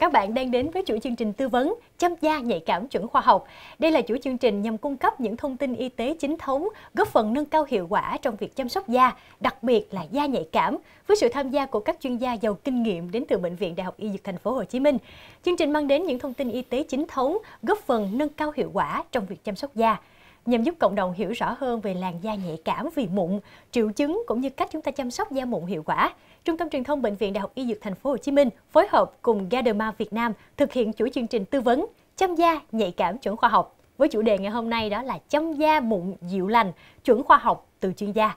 các bạn đang đến với chuỗi chương trình tư vấn chăm da nhạy cảm chuẩn khoa học. Đây là chuỗi chương trình nhằm cung cấp những thông tin y tế chính thống, góp phần nâng cao hiệu quả trong việc chăm sóc da, đặc biệt là da nhạy cảm, với sự tham gia của các chuyên gia giàu kinh nghiệm đến từ bệnh viện Đại học Y Dược Thành phố Hồ Chí Minh. Chương trình mang đến những thông tin y tế chính thống, góp phần nâng cao hiệu quả trong việc chăm sóc da nhằm giúp cộng đồng hiểu rõ hơn về làn da nhạy cảm vì mụn, triệu chứng cũng như cách chúng ta chăm sóc da mụn hiệu quả. Trung tâm Truyền thông Bệnh viện Đại học Y Dược Thành phố Hồ Chí Minh phối hợp cùng Gatherma Việt Nam thực hiện chuỗi chương trình tư vấn chăm da nhạy cảm chuẩn khoa học với chủ đề ngày hôm nay đó là chăm da mụn dịu lành chuẩn khoa học từ chuyên gia.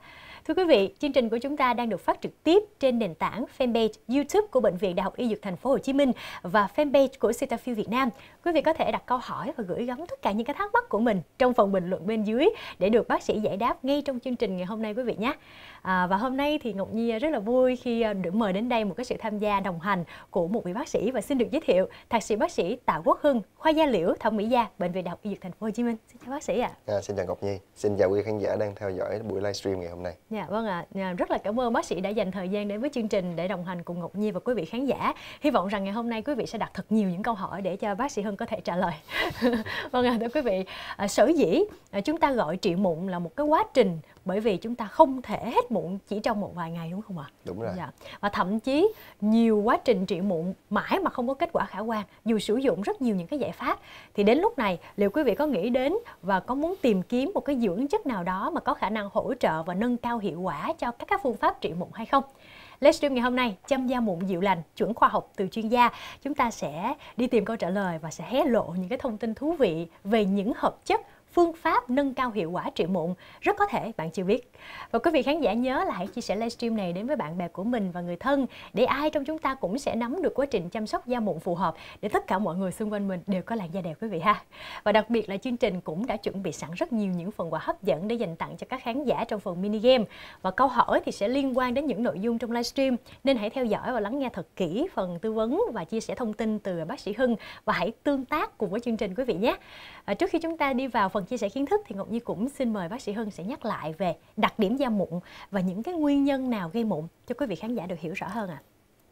Thưa quý vị, chương trình của chúng ta đang được phát trực tiếp trên nền tảng fanpage YouTube của Bệnh viện Đại học Y Dược Thành phố Hồ Chí Minh và fanpage của Cetaphil Việt Nam. Quý vị có thể đặt câu hỏi và gửi gắm tất cả những cái thắc mắc của mình trong phần bình luận bên dưới để được bác sĩ giải đáp ngay trong chương trình ngày hôm nay quý vị nhé. À, và hôm nay thì Ngọc Nhi rất là vui khi à, được mời đến đây một cái sự tham gia đồng hành của một vị bác sĩ và xin được giới thiệu thạc sĩ bác sĩ Tạ Quốc Hưng, khoa da liễu thẩm mỹ da, bệnh viện Đại học Y Dược Thành phố Hồ Chí Minh. Xin chào bác sĩ ạ. À. À, xin chào Ngọc Nhi, xin chào quý khán giả đang theo dõi buổi livestream ngày hôm nay. Dạ vâng ạ, à. rất là cảm ơn bác sĩ đã dành thời gian đến với chương trình để đồng hành cùng Ngọc Nhi và quý vị khán giả. Hy vọng rằng ngày hôm nay quý vị sẽ đặt thật nhiều những câu hỏi để cho bác sĩ Hưng có thể trả lời. vâng ạ, à, thưa quý vị, à, sở dĩ à, chúng ta gọi trị mụn là một cái quá trình bởi vì chúng ta không thể hết mụn chỉ trong một vài ngày đúng không ạ? Đúng rồi. Dạ. Và thậm chí nhiều quá trình trị mụn mãi mà không có kết quả khả quan dù sử dụng rất nhiều những cái giải pháp thì đến lúc này liệu quý vị có nghĩ đến và có muốn tìm kiếm một cái dưỡng chất nào đó mà có khả năng hỗ trợ và nâng cao hiệu quả cho các các phương pháp trị mụn hay không? Livestream ngày hôm nay chăm da mụn dịu lành chuẩn khoa học từ chuyên gia chúng ta sẽ đi tìm câu trả lời và sẽ hé lộ những cái thông tin thú vị về những hợp chất phương pháp nâng cao hiệu quả trị mụn rất có thể bạn chưa biết. Và quý vị khán giả nhớ là hãy chia sẻ livestream này đến với bạn bè của mình và người thân để ai trong chúng ta cũng sẽ nắm được quá trình chăm sóc da mụn phù hợp để tất cả mọi người xung quanh mình đều có làn da đẹp quý vị ha. Và đặc biệt là chương trình cũng đã chuẩn bị sẵn rất nhiều những phần quà hấp dẫn để dành tặng cho các khán giả trong phần mini game và câu hỏi thì sẽ liên quan đến những nội dung trong livestream nên hãy theo dõi và lắng nghe thật kỹ phần tư vấn và chia sẻ thông tin từ bác sĩ Hưng và hãy tương tác cùng với chương trình quý vị nhé. và trước khi chúng ta đi vào phần phần chia sẻ kiến thức thì Ngọc Nhi cũng xin mời bác sĩ Hưng sẽ nhắc lại về đặc điểm da mụn và những cái nguyên nhân nào gây mụn cho quý vị khán giả được hiểu rõ hơn ạ. À.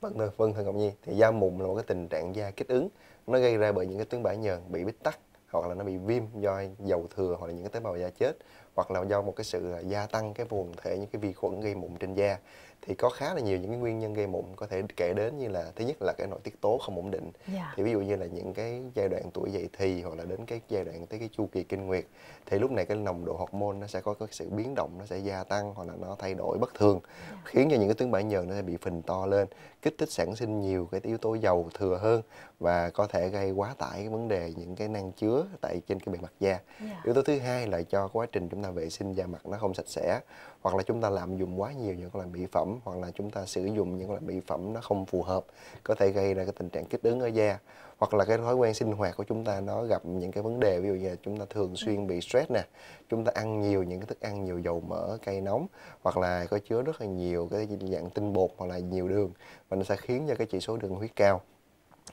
Vâng, ờ, vâng thưa Ngọc Nhi, thì da mụn là một cái tình trạng da kích ứng, nó gây ra bởi những cái tuyến bã nhờn bị bít tắc hoặc là nó bị viêm do dầu thừa hoặc là những cái tế bào da chết hoặc là do một cái sự ờ, gia tăng cái vùng thể những cái vi khuẩn gây mụn trên da thì có khá là nhiều những cái nguyên nhân gây mụn có thể kể đến như là thứ nhất là cái nội tiết tố không ổn định yeah. Dạ. thì ví dụ như là những cái giai đoạn tuổi dậy thì hoặc là đến cái giai đoạn tới cái chu kỳ kinh nguyệt thì lúc này cái nồng độ hormone nó sẽ có cái sự biến động nó sẽ gia tăng hoặc là nó thay đổi bất thường yeah. Dạ. khiến cho những cái tuyến bã nhờn nó sẽ bị phình to lên kích thích sản sinh nhiều cái yếu tố dầu thừa hơn và có thể gây quá tải cái vấn đề những cái năng chứa tại trên cái bề mặt da yeah. Dạ. yếu tố thứ hai là cho quá trình chúng ta vệ sinh da mặt nó không sạch sẽ hoặc là chúng ta lạm dụng quá nhiều những loại mỹ phẩm hoặc là chúng ta sử dụng những loại mỹ phẩm nó không phù hợp có thể gây ra cái tình trạng kích ứng ở da hoặc là cái thói quen sinh hoạt của chúng ta nó gặp những cái vấn đề ví dụ như là chúng ta thường ừ. xuyên bị stress nè chúng ta ăn nhiều những cái thức ăn nhiều dầu mỡ cay nóng hoặc là có chứa rất là nhiều cái dạng tinh bột hoặc là nhiều đường và nó sẽ khiến cho cái chỉ số đường huyết cao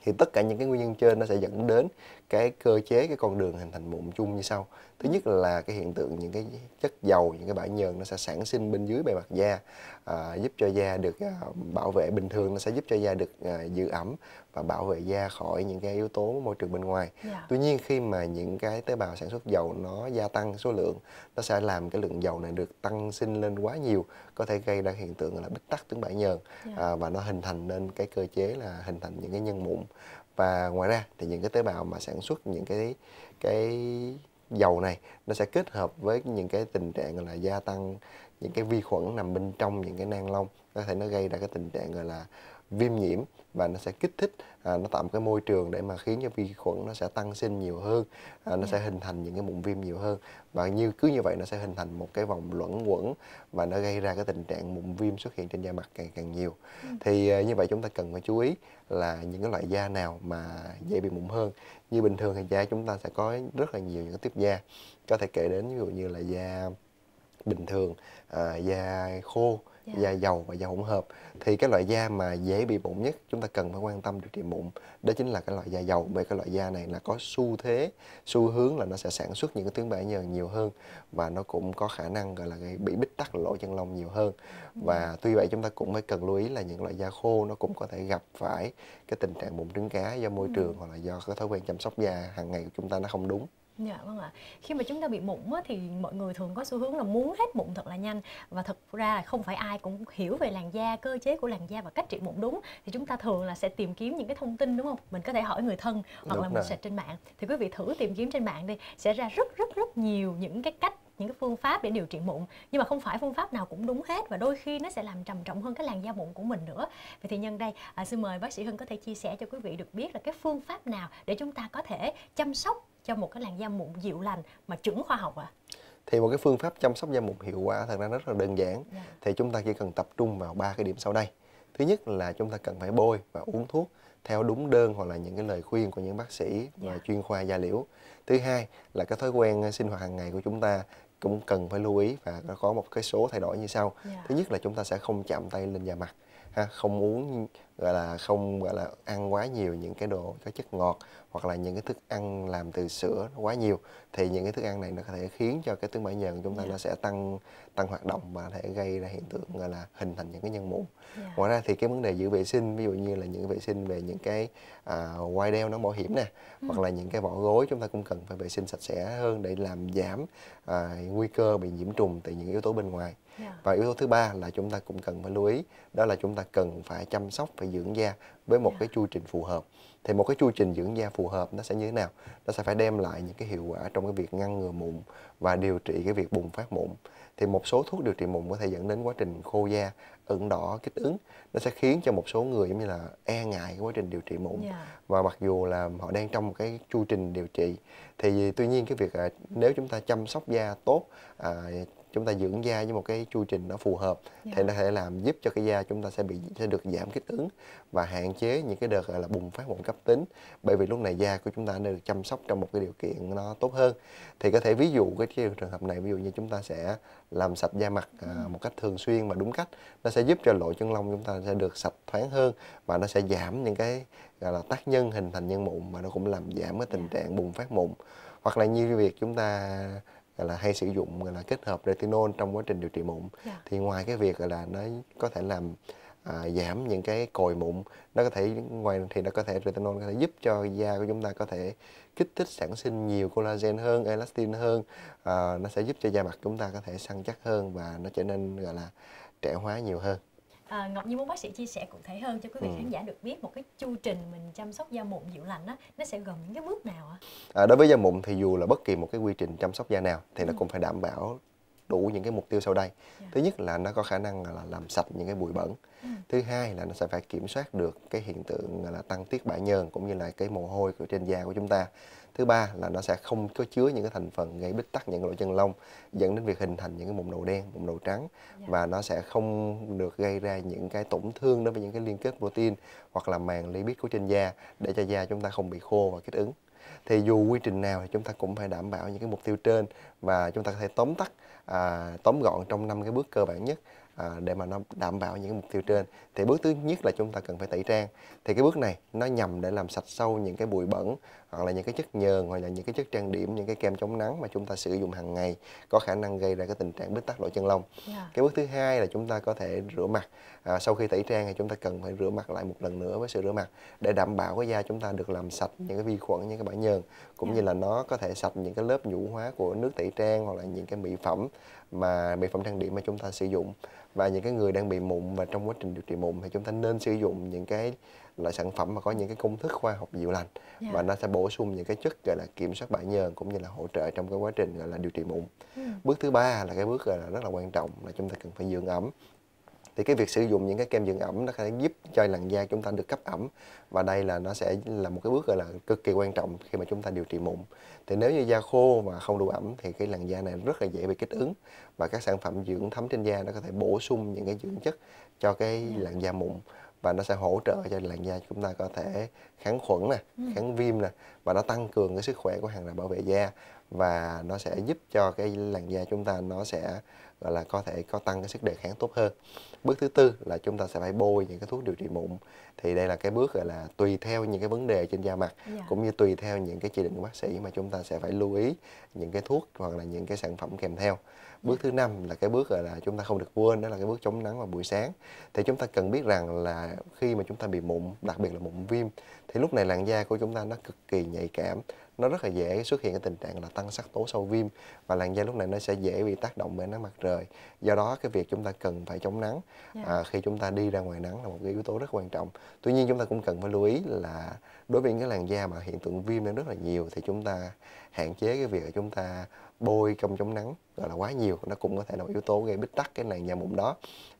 thì tất cả những cái nguyên nhân trên nó sẽ dẫn đến cái cơ chế cái con đường hình thành mụn chung như sau thứ nhất là cái hiện tượng những cái chất dầu những cái bã nhờn nó sẽ sản sinh bên dưới bề mặt da à, giúp cho da được à, bảo vệ bình thường nó sẽ giúp cho da được à, giữ ẩm và bảo vệ da khỏi những cái yếu tố môi trường bên ngoài yeah. Dạ. tuy nhiên khi mà những cái tế bào sản xuất dầu nó gia tăng số lượng nó sẽ làm cái lượng dầu này được tăng sinh lên quá nhiều có thể gây ra hiện tượng là bít tắc tuyến bã nhờn yeah. Dạ. à, và nó hình thành nên cái cơ chế là hình thành những cái nhân mụn và ngoài ra thì những cái tế bào mà sản xuất những cái cái dầu này nó sẽ kết hợp với những cái tình trạng gọi là gia tăng những cái vi khuẩn nằm bên trong những cái nang lông có thể nó gây ra cái tình trạng gọi là viêm nhiễm và nó sẽ kích thích à, nó tạo một cái môi trường để mà khiến cho vi khuẩn nó sẽ tăng sinh nhiều hơn à, nó dạ. sẽ hình thành những cái mụn viêm nhiều hơn và như cứ như vậy nó sẽ hình thành một cái vòng luẩn quẩn và nó gây ra cái tình trạng mụn viêm xuất hiện trên da mặt càng càng nhiều ừ. thì à, như vậy chúng ta cần phải chú ý là những cái loại da nào mà dễ bị mụn hơn như bình thường thì da chúng ta sẽ có rất là nhiều những cái tiếp da có thể kể đến ví dụ như là da bình thường à, da khô Dạ. da dầu và da hỗn hợp thì cái loại da mà dễ bị mụn nhất chúng ta cần phải quan tâm điều trị mụn đó chính là cái loại da dầu bởi cái loại da này là có xu thế xu hướng là nó sẽ sản xuất những cái tuyến bã nhờn nhiều hơn và nó cũng có khả năng gọi là gây bị bít tắc lỗ chân lông nhiều hơn dạ. và tuy vậy chúng ta cũng phải cần lưu ý là những loại da khô nó cũng có thể gặp phải cái tình trạng mụn trứng cá do môi ừ. trường hoặc là do cái thói quen chăm sóc da hàng ngày của chúng ta nó không đúng Dạ vâng ạ. Khi mà chúng ta bị mụn á, thì mọi người thường có xu hướng là muốn hết mụn thật là nhanh và thật ra là không phải ai cũng hiểu về làn da, cơ chế của làn da và cách trị mụn đúng thì chúng ta thường là sẽ tìm kiếm những cái thông tin đúng không? Mình có thể hỏi người thân hoặc đúng là mình sẽ trên mạng. Thì quý vị thử tìm kiếm trên mạng đi, sẽ ra rất rất rất nhiều những cái cách những cái phương pháp để điều trị mụn nhưng mà không phải phương pháp nào cũng đúng hết và đôi khi nó sẽ làm trầm trọng hơn cái làn da mụn của mình nữa vậy thì nhân đây à, xin mời bác sĩ hưng có thể chia sẻ cho quý vị được biết là cái phương pháp nào để chúng ta có thể chăm sóc cho một cái làn da mụn dịu lành mà chuẩn khoa học ạ? À? Thì một cái phương pháp chăm sóc da mụn hiệu quả thật ra rất là đơn giản. Yeah. Dạ. Thì chúng ta chỉ cần tập trung vào ba cái điểm sau đây. Thứ nhất là chúng ta cần phải bôi và uống thuốc theo đúng đơn hoặc là những cái lời khuyên của những bác sĩ và yeah. Dạ. chuyên khoa da liễu. Thứ hai là cái thói quen sinh hoạt hàng ngày của chúng ta cũng cần phải lưu ý và có một cái số thay đổi như sau. Yeah. Dạ. Thứ nhất là chúng ta sẽ không chạm tay lên da mặt. Yeah ha, không uống gọi là không gọi là ăn quá nhiều những cái đồ có chất ngọt hoặc là những cái thức ăn làm từ sữa quá nhiều thì những cái thức ăn này nó có thể khiến cho cái tướng mã nhờn chúng ta yeah. Dạ. nó sẽ tăng tăng hoạt động và có thể gây ra hiện tượng gọi là hình thành những cái nhân mụn. Yeah. Dạ. Ngoài ra thì cái vấn đề giữ vệ sinh ví dụ như là những vệ sinh về những cái à, quai đeo nó bảo hiểm nè ừ. hoặc là những cái vỏ gối chúng ta cũng cần phải vệ sinh sạch sẽ hơn để làm giảm à, nguy cơ bị nhiễm trùng từ những yếu tố bên ngoài và yếu tố thứ ba là chúng ta cũng cần phải lưu ý đó là chúng ta cần phải chăm sóc và dưỡng da với một yeah. cái chu trình phù hợp thì một cái chu trình dưỡng da phù hợp nó sẽ như thế nào nó sẽ phải đem lại những cái hiệu quả trong cái việc ngăn ngừa mụn và điều trị cái việc bùng phát mụn thì một số thuốc điều trị mụn có thể dẫn đến quá trình khô da ửng đỏ kích ứng nó sẽ khiến cho một số người giống như là e ngại quá trình điều trị mụn yeah. và mặc dù là họ đang trong một cái chu trình điều trị thì tuy nhiên cái việc à, nếu chúng ta chăm sóc da tốt à, chúng ta dưỡng da với một cái chu trình nó phù hợp yeah. thì dạ. nó thể làm giúp cho cái da chúng ta sẽ bị sẽ được giảm kích ứng và hạn chế những cái đợt gọi là bùng phát mụn cấp tính bởi vì lúc này da của chúng ta nên được chăm sóc trong một cái điều kiện nó tốt hơn thì có thể ví dụ cái trường hợp này ví dụ như chúng ta sẽ làm sạch da mặt à, một cách thường xuyên và đúng cách nó sẽ giúp cho lỗ chân lông chúng ta sẽ được sạch thoáng hơn và nó sẽ giảm những cái gọi là tác nhân hình thành nhân mụn mà nó cũng làm giảm cái tình dạ. trạng bùng phát mụn hoặc là như việc chúng ta gọi là hay sử dụng gọi là kết hợp retinol trong quá trình điều trị mụn yeah. Dạ. thì ngoài cái việc gọi là nó có thể làm à, giảm những cái còi mụn nó có thể ngoài thì nó có thể retinol có thể giúp cho da của chúng ta có thể kích thích sản sinh nhiều collagen hơn elastin hơn à, nó sẽ giúp cho da mặt chúng ta có thể săn chắc hơn và nó trở nên gọi là trẻ hóa nhiều hơn à, Ngọc như muốn bác sĩ chia sẻ cụ thể hơn cho quý vị ừ. khán giả được biết một cái chu trình mình chăm sóc da mụn dịu lạnh đó, nó sẽ gồm những cái bước nào ạ? À? đối với da mụn thì dù là bất kỳ một cái quy trình chăm sóc da nào thì ừ. cũng phải đảm bảo đủ những cái mục tiêu sau đây yeah. Dạ. thứ nhất là nó có khả năng là làm sạch những cái bụi bẩn ừ. thứ hai là nó sẽ phải kiểm soát được cái hiện tượng là tăng tiết bã nhờn cũng như là cái mồ hôi của trên da của chúng ta thứ ba là nó sẽ không có chứa những cái thành phần gây bít tắc những lỗ chân lông dẫn đến việc hình thành những cái mụn đầu đen mụn đầu trắng yeah. Dạ. và nó sẽ không được gây ra những cái tổn thương đối với những cái liên kết protein hoặc là màng lipid của trên da để cho da chúng ta không bị khô và kích ứng thì dù quy trình nào thì chúng ta cũng phải đảm bảo những cái mục tiêu trên và chúng ta có thể tóm tắt à, tóm gọn trong năm cái bước cơ bản nhất À, để mà nó đảm bảo những mục tiêu trên thì bước thứ nhất là chúng ta cần phải tẩy trang thì cái bước này nó nhằm để làm sạch sâu những cái bụi bẩn hoặc là những cái chất nhờn hoặc là những cái chất trang điểm những cái kem chống nắng mà chúng ta sử dụng hàng ngày có khả năng gây ra cái tình trạng bít tắc lỗ chân lông yeah. Dạ. cái bước thứ hai là chúng ta có thể rửa mặt à, sau khi tẩy trang thì chúng ta cần phải rửa mặt lại một lần nữa với sự rửa mặt để đảm bảo cái da chúng ta được làm sạch những cái vi khuẩn những cái bã nhờn cũng yeah. Dạ. như là nó có thể sạch những cái lớp nhũ hóa của nước tẩy trang hoặc là những cái mỹ phẩm mà mỹ phẩm trang điểm mà chúng ta sử dụng và những cái người đang bị mụn và trong quá trình điều trị mụn thì chúng ta nên sử dụng những cái loại sản phẩm mà có những cái công thức khoa học dịu lành yeah. Dạ. và nó sẽ bổ sung những cái chất gọi là kiểm soát bã nhờn cũng như là hỗ trợ trong cái quá trình gọi là điều trị mụn. Ừ. Bước thứ ba là cái bước là rất là quan trọng là chúng ta cần phải dưỡng ẩm thì cái việc sử dụng những cái kem dưỡng ẩm nó sẽ giúp cho làn da chúng ta được cấp ẩm và đây là nó sẽ là một cái bước gọi là cực kỳ quan trọng khi mà chúng ta điều trị mụn thì nếu như da khô mà không đủ ẩm thì cái làn da này rất là dễ bị kích ứng và các sản phẩm dưỡng thấm trên da nó có thể bổ sung những cái dưỡng chất cho cái dạ. làn da mụn và nó sẽ hỗ trợ cho làn da chúng ta có thể kháng khuẩn nè, ừ. kháng viêm nè và nó tăng cường cái sức khỏe của hàng rào bảo vệ da và nó sẽ giúp cho cái làn da chúng ta nó sẽ gọi là có thể có tăng cái sức đề kháng tốt hơn bước thứ tư là chúng ta sẽ phải bôi những cái thuốc điều trị mụn thì đây là cái bước gọi là tùy theo những cái vấn đề trên da mặt yeah. Dạ. cũng như tùy theo những cái chỉ định của bác sĩ mà chúng ta sẽ phải lưu ý những cái thuốc hoặc là những cái sản phẩm kèm theo bước thứ năm là cái bước là chúng ta không được quên đó là cái bước chống nắng vào buổi sáng thì chúng ta cần biết rằng là khi mà chúng ta bị mụn đặc biệt là mụn viêm thì lúc này làn da của chúng ta nó cực kỳ nhạy cảm nó rất là dễ xuất hiện cái tình trạng là tăng sắc tố sau viêm và làn da lúc này nó sẽ dễ bị tác động bởi nắng mặt trời do đó cái việc chúng ta cần phải chống nắng yeah. Dạ. à, khi chúng ta đi ra ngoài nắng là một cái yếu tố rất quan trọng tuy nhiên chúng ta cũng cần phải lưu ý là đối với những cái làn da mà hiện tượng viêm đang rất là nhiều thì chúng ta hạn chế cái việc chúng ta bôi kem chống nắng gọi là quá nhiều nó cũng có thể là một yếu tố gây bít tắc cái làn da mụn đó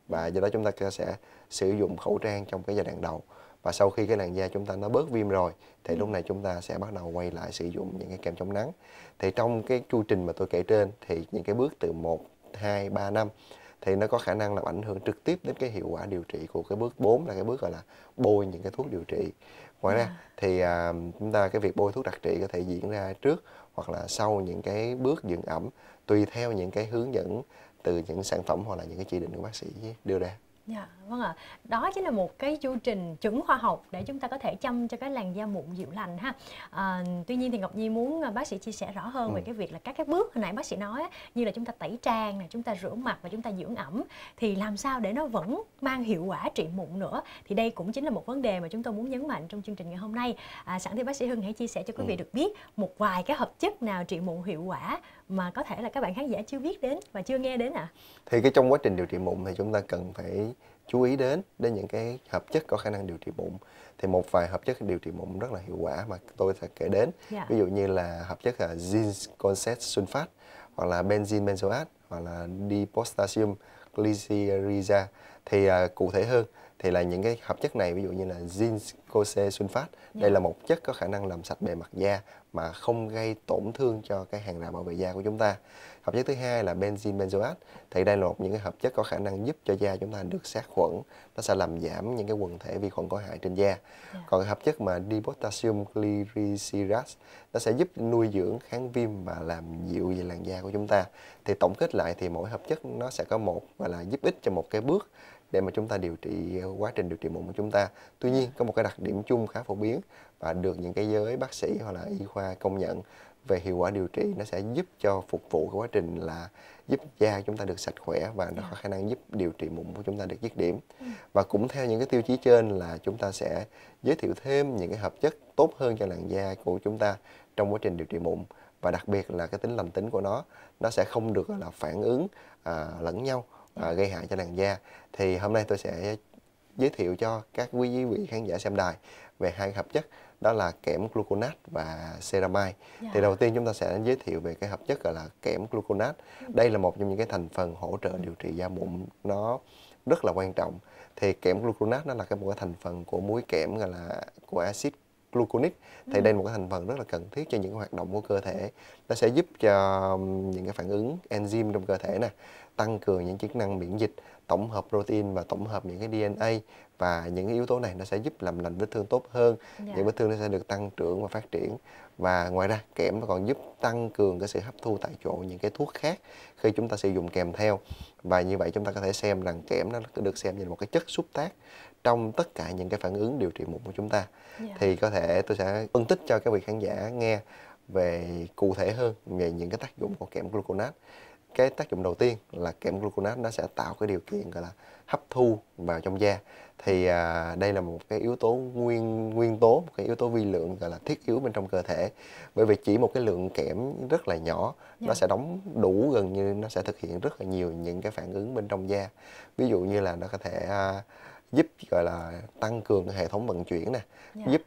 và do đó chúng ta sẽ sử dụng khẩu trang trong cái giai đoạn đầu và sau khi cái làn da chúng ta nó bớt viêm rồi thì lúc ừ. này chúng ta sẽ bắt đầu quay lại sử dụng những cái kem chống nắng thì trong cái chu trình mà tôi kể trên thì những cái bước từ 1, 2, 3 năm thì nó có khả năng làm ảnh hưởng trực tiếp đến cái hiệu quả điều trị của cái bước 4 là cái bước gọi là bôi những cái thuốc điều trị ngoài ra à. thì à, chúng ta cái việc bôi thuốc đặc trị có thể diễn ra trước hoặc là sau những cái bước dưỡng ẩm tùy theo những cái hướng dẫn từ những sản phẩm hoặc là những cái chỉ định của bác sĩ đưa ra Dạ, vâng ạ. Đó chính là một cái chu trình chuẩn khoa học để chúng ta có thể chăm cho cái làn da mụn dịu lành ha. À, tuy nhiên thì Ngọc Nhi muốn à, bác sĩ chia sẻ rõ hơn ừ. về cái việc là các cái bước hồi nãy bác sĩ nói như là chúng ta tẩy trang này, chúng ta rửa mặt và chúng ta dưỡng ẩm thì làm sao để nó vẫn mang hiệu quả trị mụn nữa. Thì đây cũng chính là một vấn đề mà chúng tôi muốn nhấn mạnh trong chương trình ngày hôm nay. À, sẵn thì bác sĩ Hưng hãy chia sẻ cho quý vị ừ. được biết một vài cái hợp chất nào trị mụn hiệu quả mà có thể là các bạn khán giả chưa biết đến và chưa nghe đến ạ? À? Thì cái trong quá trình điều trị mụn thì chúng ta cần phải chú ý đến đến những cái hợp chất có khả năng điều trị mụn thì một vài hợp chất điều trị mụn rất là hiệu quả mà tôi sẽ kể đến yeah. Dạ. ví dụ như là hợp chất là zinc sulfat hoặc là benzene benzoate hoặc là dipotassium glycyrrhiza thì à, cụ thể hơn thì là những cái hợp chất này ví dụ như là zinc coce sulfat đây dạ. là một chất có khả năng làm sạch bề mặt da mà không gây tổn thương cho cái hàng rào bảo vệ da của chúng ta hợp chất thứ hai là benzene benzoate thì đây là một những cái hợp chất có khả năng giúp cho da chúng ta được sát khuẩn nó sẽ làm giảm những cái quần thể vi khuẩn có hại trên da yeah. Dạ. còn hợp chất mà dipotassium glycyrrhizate nó sẽ giúp nuôi dưỡng kháng viêm và làm dịu về làn da của chúng ta thì tổng kết lại thì mỗi hợp chất nó sẽ có một và là giúp ích cho một cái bước để mà chúng ta điều trị quá trình điều trị mụn của chúng ta. Tuy nhiên có một cái đặc điểm chung khá phổ biến và được những cái giới bác sĩ hoặc là y khoa công nhận về hiệu quả điều trị nó sẽ giúp cho phục vụ cái quá trình là giúp da chúng ta được sạch khỏe và nó có dạ. khả năng giúp điều trị mụn của chúng ta được dứt điểm ừ. và cũng theo những cái tiêu chí trên là chúng ta sẽ giới thiệu thêm những cái hợp chất tốt hơn cho làn da của chúng ta trong quá trình điều trị mụn và đặc biệt là cái tính lành tính của nó nó sẽ không được là phản ứng à, lẫn nhau à, gây hại cho làn da thì hôm nay tôi sẽ giới thiệu cho các quý vị khán giả xem đài về hai hợp chất đó là kẽm gluconat và ceramide. Dạ. Thì đầu tiên chúng ta sẽ giới thiệu về cái hợp chất gọi là kẽm gluconat. Đây là một trong những cái thành phần hỗ trợ điều trị da mụn nó rất là quan trọng. Thì kẽm gluconat nó là cái một cái thành phần của muối kẽm gọi là của axit gluconic thì đây là một cái thành phần rất là cần thiết cho những hoạt động của cơ thể nó sẽ giúp cho những cái phản ứng enzyme trong cơ thể nè tăng cường những chức năng miễn dịch tổng hợp protein và tổng hợp những cái DNA và những cái yếu tố này nó sẽ giúp làm lành vết thương tốt hơn yeah. Dạ. những vết thương nó sẽ được tăng trưởng và phát triển và ngoài ra kẽm nó còn giúp tăng cường cái sự hấp thu tại chỗ những cái thuốc khác khi chúng ta sử dụng kèm theo và như vậy chúng ta có thể xem rằng kẽm nó được xem như một cái chất xúc tác trong tất cả những cái phản ứng điều trị mụn của chúng ta yeah. Dạ. thì có thể tôi sẽ phân tích cho các vị khán giả nghe về cụ thể hơn về những cái tác dụng của kẽm gluconate cái tác dụng đầu tiên là kẽm gluconat nó sẽ tạo cái điều kiện gọi là hấp thu vào trong da thì à, đây là một cái yếu tố nguyên nguyên tố một cái yếu tố vi lượng gọi là thiết yếu bên trong cơ thể bởi vì chỉ một cái lượng kẽm rất là nhỏ yeah. nó dạ. sẽ đóng đủ gần như nó sẽ thực hiện rất là nhiều những cái phản ứng bên trong da ví dụ như là nó có thể à, giúp gọi là tăng cường hệ thống vận chuyển nè yeah. Dạ. giúp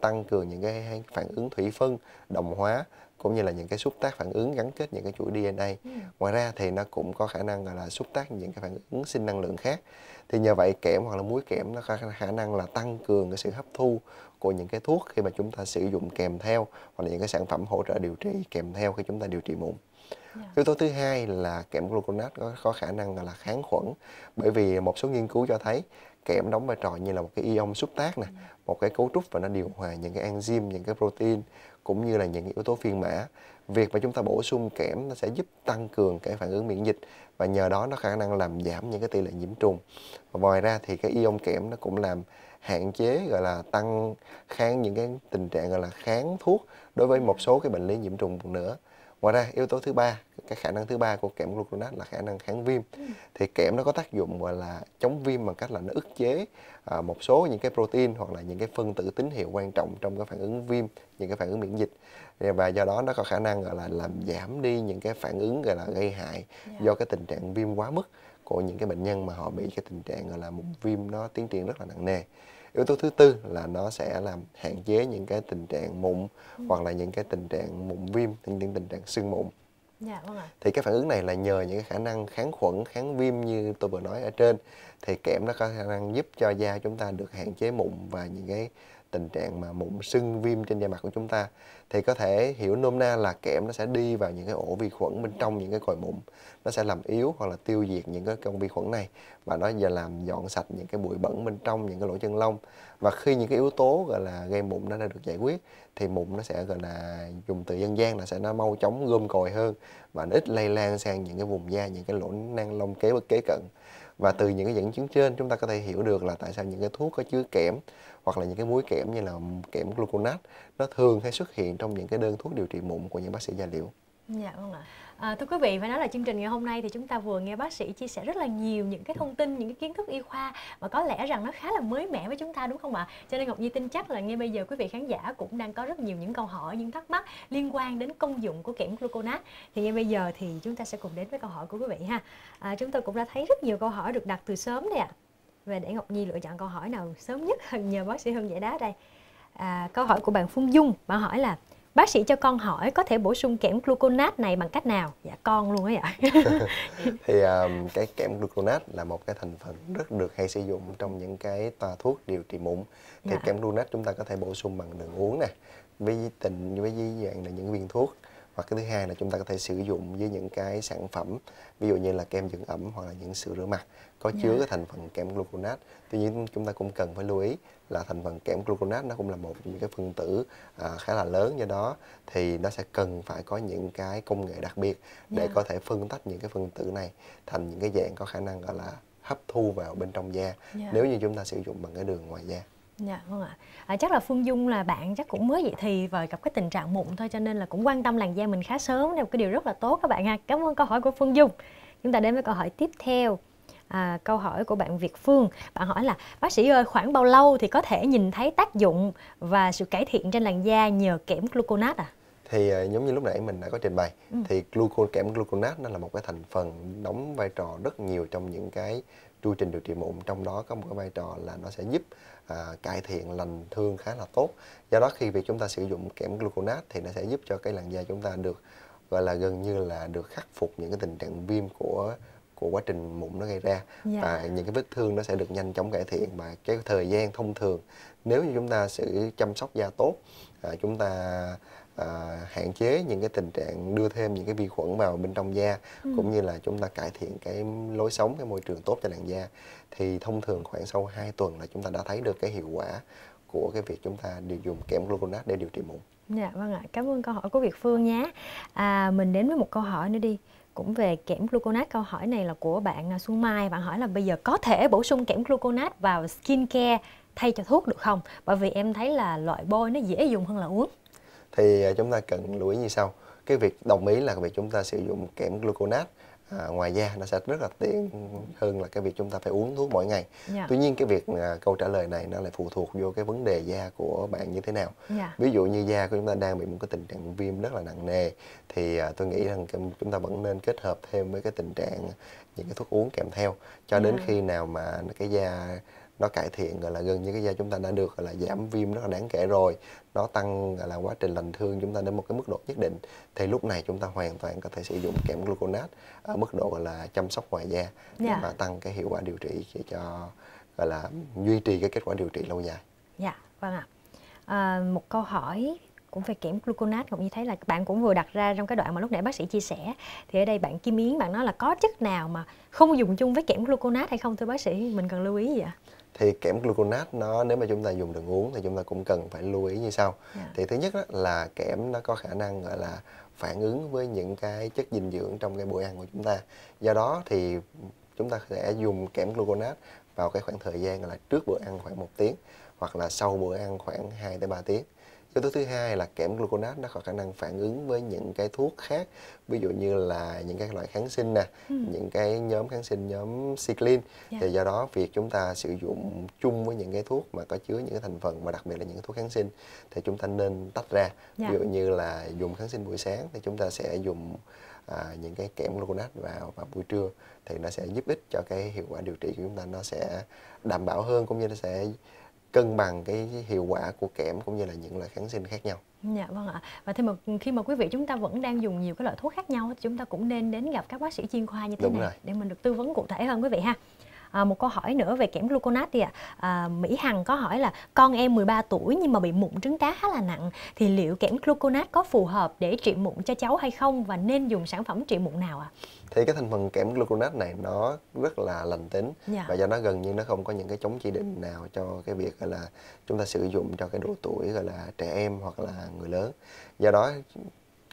tăng cường những cái phản ứng thủy phân đồng hóa cũng như là những cái xúc tác phản ứng gắn kết những cái chuỗi DNA. Ừ. Ngoài ra thì nó cũng có khả năng là xúc tác những cái phản ứng sinh năng lượng khác. Thì nhờ vậy kẽm hoặc là muối kẽm nó có khả năng là tăng cường cái sự hấp thu của những cái thuốc khi mà chúng ta sử dụng kèm theo hoặc là những cái sản phẩm hỗ trợ điều trị kèm theo khi chúng ta điều trị mụn. Yeah. Dạ. Yếu tố thứ hai là kẽm gluconate có, có khả năng là kháng khuẩn bởi vì một số nghiên cứu cho thấy kẽm đóng vai trò như là một cái ion xúc tác nè, ừ. một cái cấu trúc và nó điều hòa những cái enzyme, những cái protein cũng như là những yếu tố phiên mã việc mà chúng ta bổ sung kẽm nó sẽ giúp tăng cường cái phản ứng miễn dịch và nhờ đó nó khả năng làm giảm những cái tỷ lệ nhiễm trùng và ngoài ra thì cái ion kẽm nó cũng làm hạn chế gọi là tăng kháng những cái tình trạng gọi là kháng thuốc đối với một số cái bệnh lý nhiễm trùng nữa ngoài ra yếu tố thứ ba cái khả năng thứ ba của kẽm gluconate là khả năng kháng viêm thì kẽm nó có tác dụng gọi là chống viêm bằng cách là nó ức chế à, một số những cái protein hoặc là những cái phân tử tín hiệu quan trọng trong cái phản ứng viêm những cái phản ứng miễn dịch và do đó nó có khả năng gọi là làm giảm đi những cái phản ứng gọi là gây hại yeah. Dạ. do cái tình trạng viêm quá mức của những cái bệnh nhân mà họ bị cái tình trạng gọi là một viêm nó tiến triển rất là nặng nề yếu tố thứ tư là nó sẽ làm hạn chế những cái tình trạng mụn ừ. hoặc là những cái tình trạng mụn viêm những tình trạng sưng mụn Dạ, vâng ạ. Thì cái phản ứng này là nhờ những khả năng kháng khuẩn, kháng viêm như tôi vừa nói ở trên thì kẽm nó có khả năng giúp cho da chúng ta được hạn chế mụn và những cái tình trạng mà mụn sưng viêm trên da mặt của chúng ta thì có thể hiểu nôm na là kẽm nó sẽ đi vào những cái ổ vi khuẩn bên trong những cái còi mụn nó sẽ làm yếu hoặc là tiêu diệt những cái con vi khuẩn này và nó giờ làm dọn sạch những cái bụi bẩn bên trong những cái lỗ chân lông và khi những cái yếu tố gọi là gây mụn nó đã được giải quyết thì mụn nó sẽ gọi là dùng từ dân gian là sẽ nó mau chóng gom còi hơn và nó ít lây lan sang những cái vùng da những cái lỗ nang lông kế kế cận và từ những cái dẫn chứng trên chúng ta có thể hiểu được là tại sao những cái thuốc có chứa kẽm hoặc là những cái muối kẽm như là kẽm gluconat nó thường hay xuất hiện trong những cái đơn thuốc điều trị mụn của những bác sĩ da liễu Dạ vâng ạ. À, thưa quý vị, phải nói là chương trình ngày hôm nay thì chúng ta vừa nghe bác sĩ chia sẻ rất là nhiều những cái thông tin, những cái kiến thức y khoa mà có lẽ rằng nó khá là mới mẻ với chúng ta đúng không ạ? Cho nên Ngọc Nhi tin chắc là ngay bây giờ quý vị khán giả cũng đang có rất nhiều những câu hỏi, những thắc mắc liên quan đến công dụng của kẽm gluconat. Thì ngay bây giờ thì chúng ta sẽ cùng đến với câu hỏi của quý vị ha. À, chúng tôi cũng đã thấy rất nhiều câu hỏi được đặt từ sớm đây ạ và để Ngọc Nhi lựa chọn câu hỏi nào sớm nhất nhờ bác sĩ Hưng giải đáp đây. À, câu hỏi của bạn Phương Dung, bạn hỏi là bác sĩ cho con hỏi có thể bổ sung kẽm gluconat này bằng cách nào? Dạ con luôn ấy ạ. Dạ. thì um, cái kẽm gluconat là một cái thành phần rất được hay sử dụng trong những cái toa thuốc điều trị mụn. Thì dạ. kẽm gluconat chúng ta có thể bổ sung bằng đường uống nè, với tình với dưới dạng là những viên thuốc hoặc cái thứ hai là chúng ta có thể sử dụng với những cái sản phẩm ví dụ như là kem dưỡng ẩm hoặc là những sữa rửa mặt có dạ. chứa yeah. cái thành phần kẽm gluconat tuy nhiên chúng ta cũng cần phải lưu ý là thành phần kẽm gluconat nó cũng là một những cái phân tử à, khá là lớn do đó thì nó sẽ cần phải có những cái công nghệ đặc biệt để yeah. Dạ. có thể phân tách những cái phân tử này thành những cái dạng có khả năng gọi là hấp thu vào bên trong da yeah. Dạ. nếu như chúng ta sử dụng bằng cái đường ngoài da. Dạ vâng ạ. À, chắc là Phương Dung là bạn chắc cũng mới vậy thì và gặp cái tình trạng mụn thôi cho nên là cũng quan tâm làn da mình khá sớm đây là một cái điều rất là tốt các bạn ha. Cảm ơn câu hỏi của Phương Dung. Chúng ta đến với câu hỏi tiếp theo à, câu hỏi của bạn Việt Phương. Bạn hỏi là bác sĩ ơi khoảng bao lâu thì có thể nhìn thấy tác dụng và sự cải thiện trên làn da nhờ kẽm gluconat à? thì giống như lúc nãy mình đã có trình bày ừ. thì glucon kẽm gluconat nó là một cái thành phần đóng vai trò rất nhiều trong những cái chu trình điều trị mụn trong đó có một cái vai trò là nó sẽ giúp à, cải thiện lành thương khá là tốt do đó khi việc chúng ta sử dụng kẽm gluconat thì nó sẽ giúp cho cái làn da chúng ta được gọi là gần như là được khắc phục những cái tình trạng viêm của của quá trình mụn nó gây ra dạ. và những cái vết thương nó sẽ được nhanh chóng cải thiện và cái thời gian thông thường nếu như chúng ta sự chăm sóc da tốt à, chúng ta à, hạn chế những cái tình trạng đưa thêm những cái vi khuẩn vào bên trong da ừ. cũng như là chúng ta cải thiện cái lối sống cái môi trường tốt cho làn da thì thông thường khoảng sau 2 tuần là chúng ta đã thấy được cái hiệu quả của cái việc chúng ta điều dùng kẽm gluconate để điều trị mụn. Dạ vâng ạ, cảm ơn câu hỏi của Việt Phương nhé. À, mình đến với một câu hỏi nữa đi cũng về kẽm gluconat câu hỏi này là của bạn à, Xuân Mai bạn hỏi là bây giờ có thể bổ sung kẽm gluconat vào skin care thay cho thuốc được không bởi vì em thấy là loại bôi nó dễ dùng hơn là uống thì à, chúng ta cần lưu ý như sau cái việc đồng ý là việc chúng ta sử dụng kẽm gluconat à, ngoài da nó sẽ rất là tiện hơn là cái việc chúng ta phải uống thuốc mỗi ngày yeah. Dạ. tuy nhiên cái việc à, câu trả lời này nó lại phụ thuộc vô cái vấn đề da của bạn như thế nào yeah. Dạ. ví dụ như da của chúng ta đang bị một cái tình trạng viêm rất là nặng nề thì à, tôi nghĩ rằng chúng ta vẫn nên kết hợp thêm với cái tình trạng những cái thuốc uống kèm theo cho yeah. đến dạ. khi nào mà cái da nó cải thiện gọi là gần như cái da chúng ta đã được gọi là giảm viêm rất là đáng kể rồi nó tăng gọi là quá trình lành thương chúng ta đến một cái mức độ nhất định thì lúc này chúng ta hoàn toàn có thể sử dụng kẽm gluconat ở mức độ gọi là chăm sóc ngoài da yeah. và dạ. tăng cái hiệu quả điều trị cho gọi là duy trì cái kết quả điều trị lâu dài. Dạ, vâng ạ. À. một câu hỏi cũng phải kiểm gluconat cũng như thấy là bạn cũng vừa đặt ra trong cái đoạn mà lúc nãy bác sĩ chia sẻ thì ở đây bạn kim yến bạn nói là có chất nào mà không dùng chung với kẽm gluconat hay không thưa bác sĩ mình cần lưu ý gì ạ thì kẽm gluconat nó nếu mà chúng ta dùng đường uống thì chúng ta cũng cần phải lưu ý như sau yeah. Dạ. thì thứ nhất đó là kẽm nó có khả năng gọi là phản ứng với những cái chất dinh dưỡng trong cái bữa ăn của chúng ta do đó thì chúng ta sẽ dùng kẽm gluconat vào cái khoảng thời gian là trước bữa ăn khoảng một tiếng hoặc là sau bữa ăn khoảng 2 tới 3 tiếng Yếu tố thứ hai là kẽm gluconat nó có khả năng phản ứng với những cái thuốc khác, ví dụ như là những cái loại kháng sinh nè, ừ. những cái nhóm kháng sinh nhóm cyclin. Yeah. Dạ. Thì do đó việc chúng ta sử dụng chung với những cái thuốc mà có chứa những cái thành phần mà đặc biệt là những cái thuốc kháng sinh thì chúng ta nên tách ra. Yeah. Dạ. Ví dụ như là dùng kháng sinh buổi sáng thì chúng ta sẽ dùng à, những cái kẽm gluconat vào vào buổi trưa thì nó sẽ giúp ích cho cái hiệu quả điều trị của chúng ta nó sẽ đảm bảo hơn cũng như nó sẽ cân bằng cái hiệu quả của kẽm cũng như là những loại kháng sinh khác nhau. Dạ vâng ạ. Và thêm một khi mà quý vị chúng ta vẫn đang dùng nhiều cái loại thuốc khác nhau thì chúng ta cũng nên đến gặp các bác sĩ chuyên khoa như thế Đúng này rồi. để mình được tư vấn cụ thể hơn quý vị ha. À, một câu hỏi nữa về kẽm gluconat đi ạ. À. à, Mỹ Hằng có hỏi là con em 13 tuổi nhưng mà bị mụn trứng cá khá là nặng thì liệu kẽm gluconat có phù hợp để trị mụn cho cháu hay không và nên dùng sản phẩm trị mụn nào ạ? À? Thì cái thành phần kẽm gluconat này nó rất là lành tính dạ. và do nó gần như nó không có những cái chống chỉ định nào cho cái việc là chúng ta sử dụng cho cái độ tuổi gọi là trẻ em hoặc là người lớn. Do đó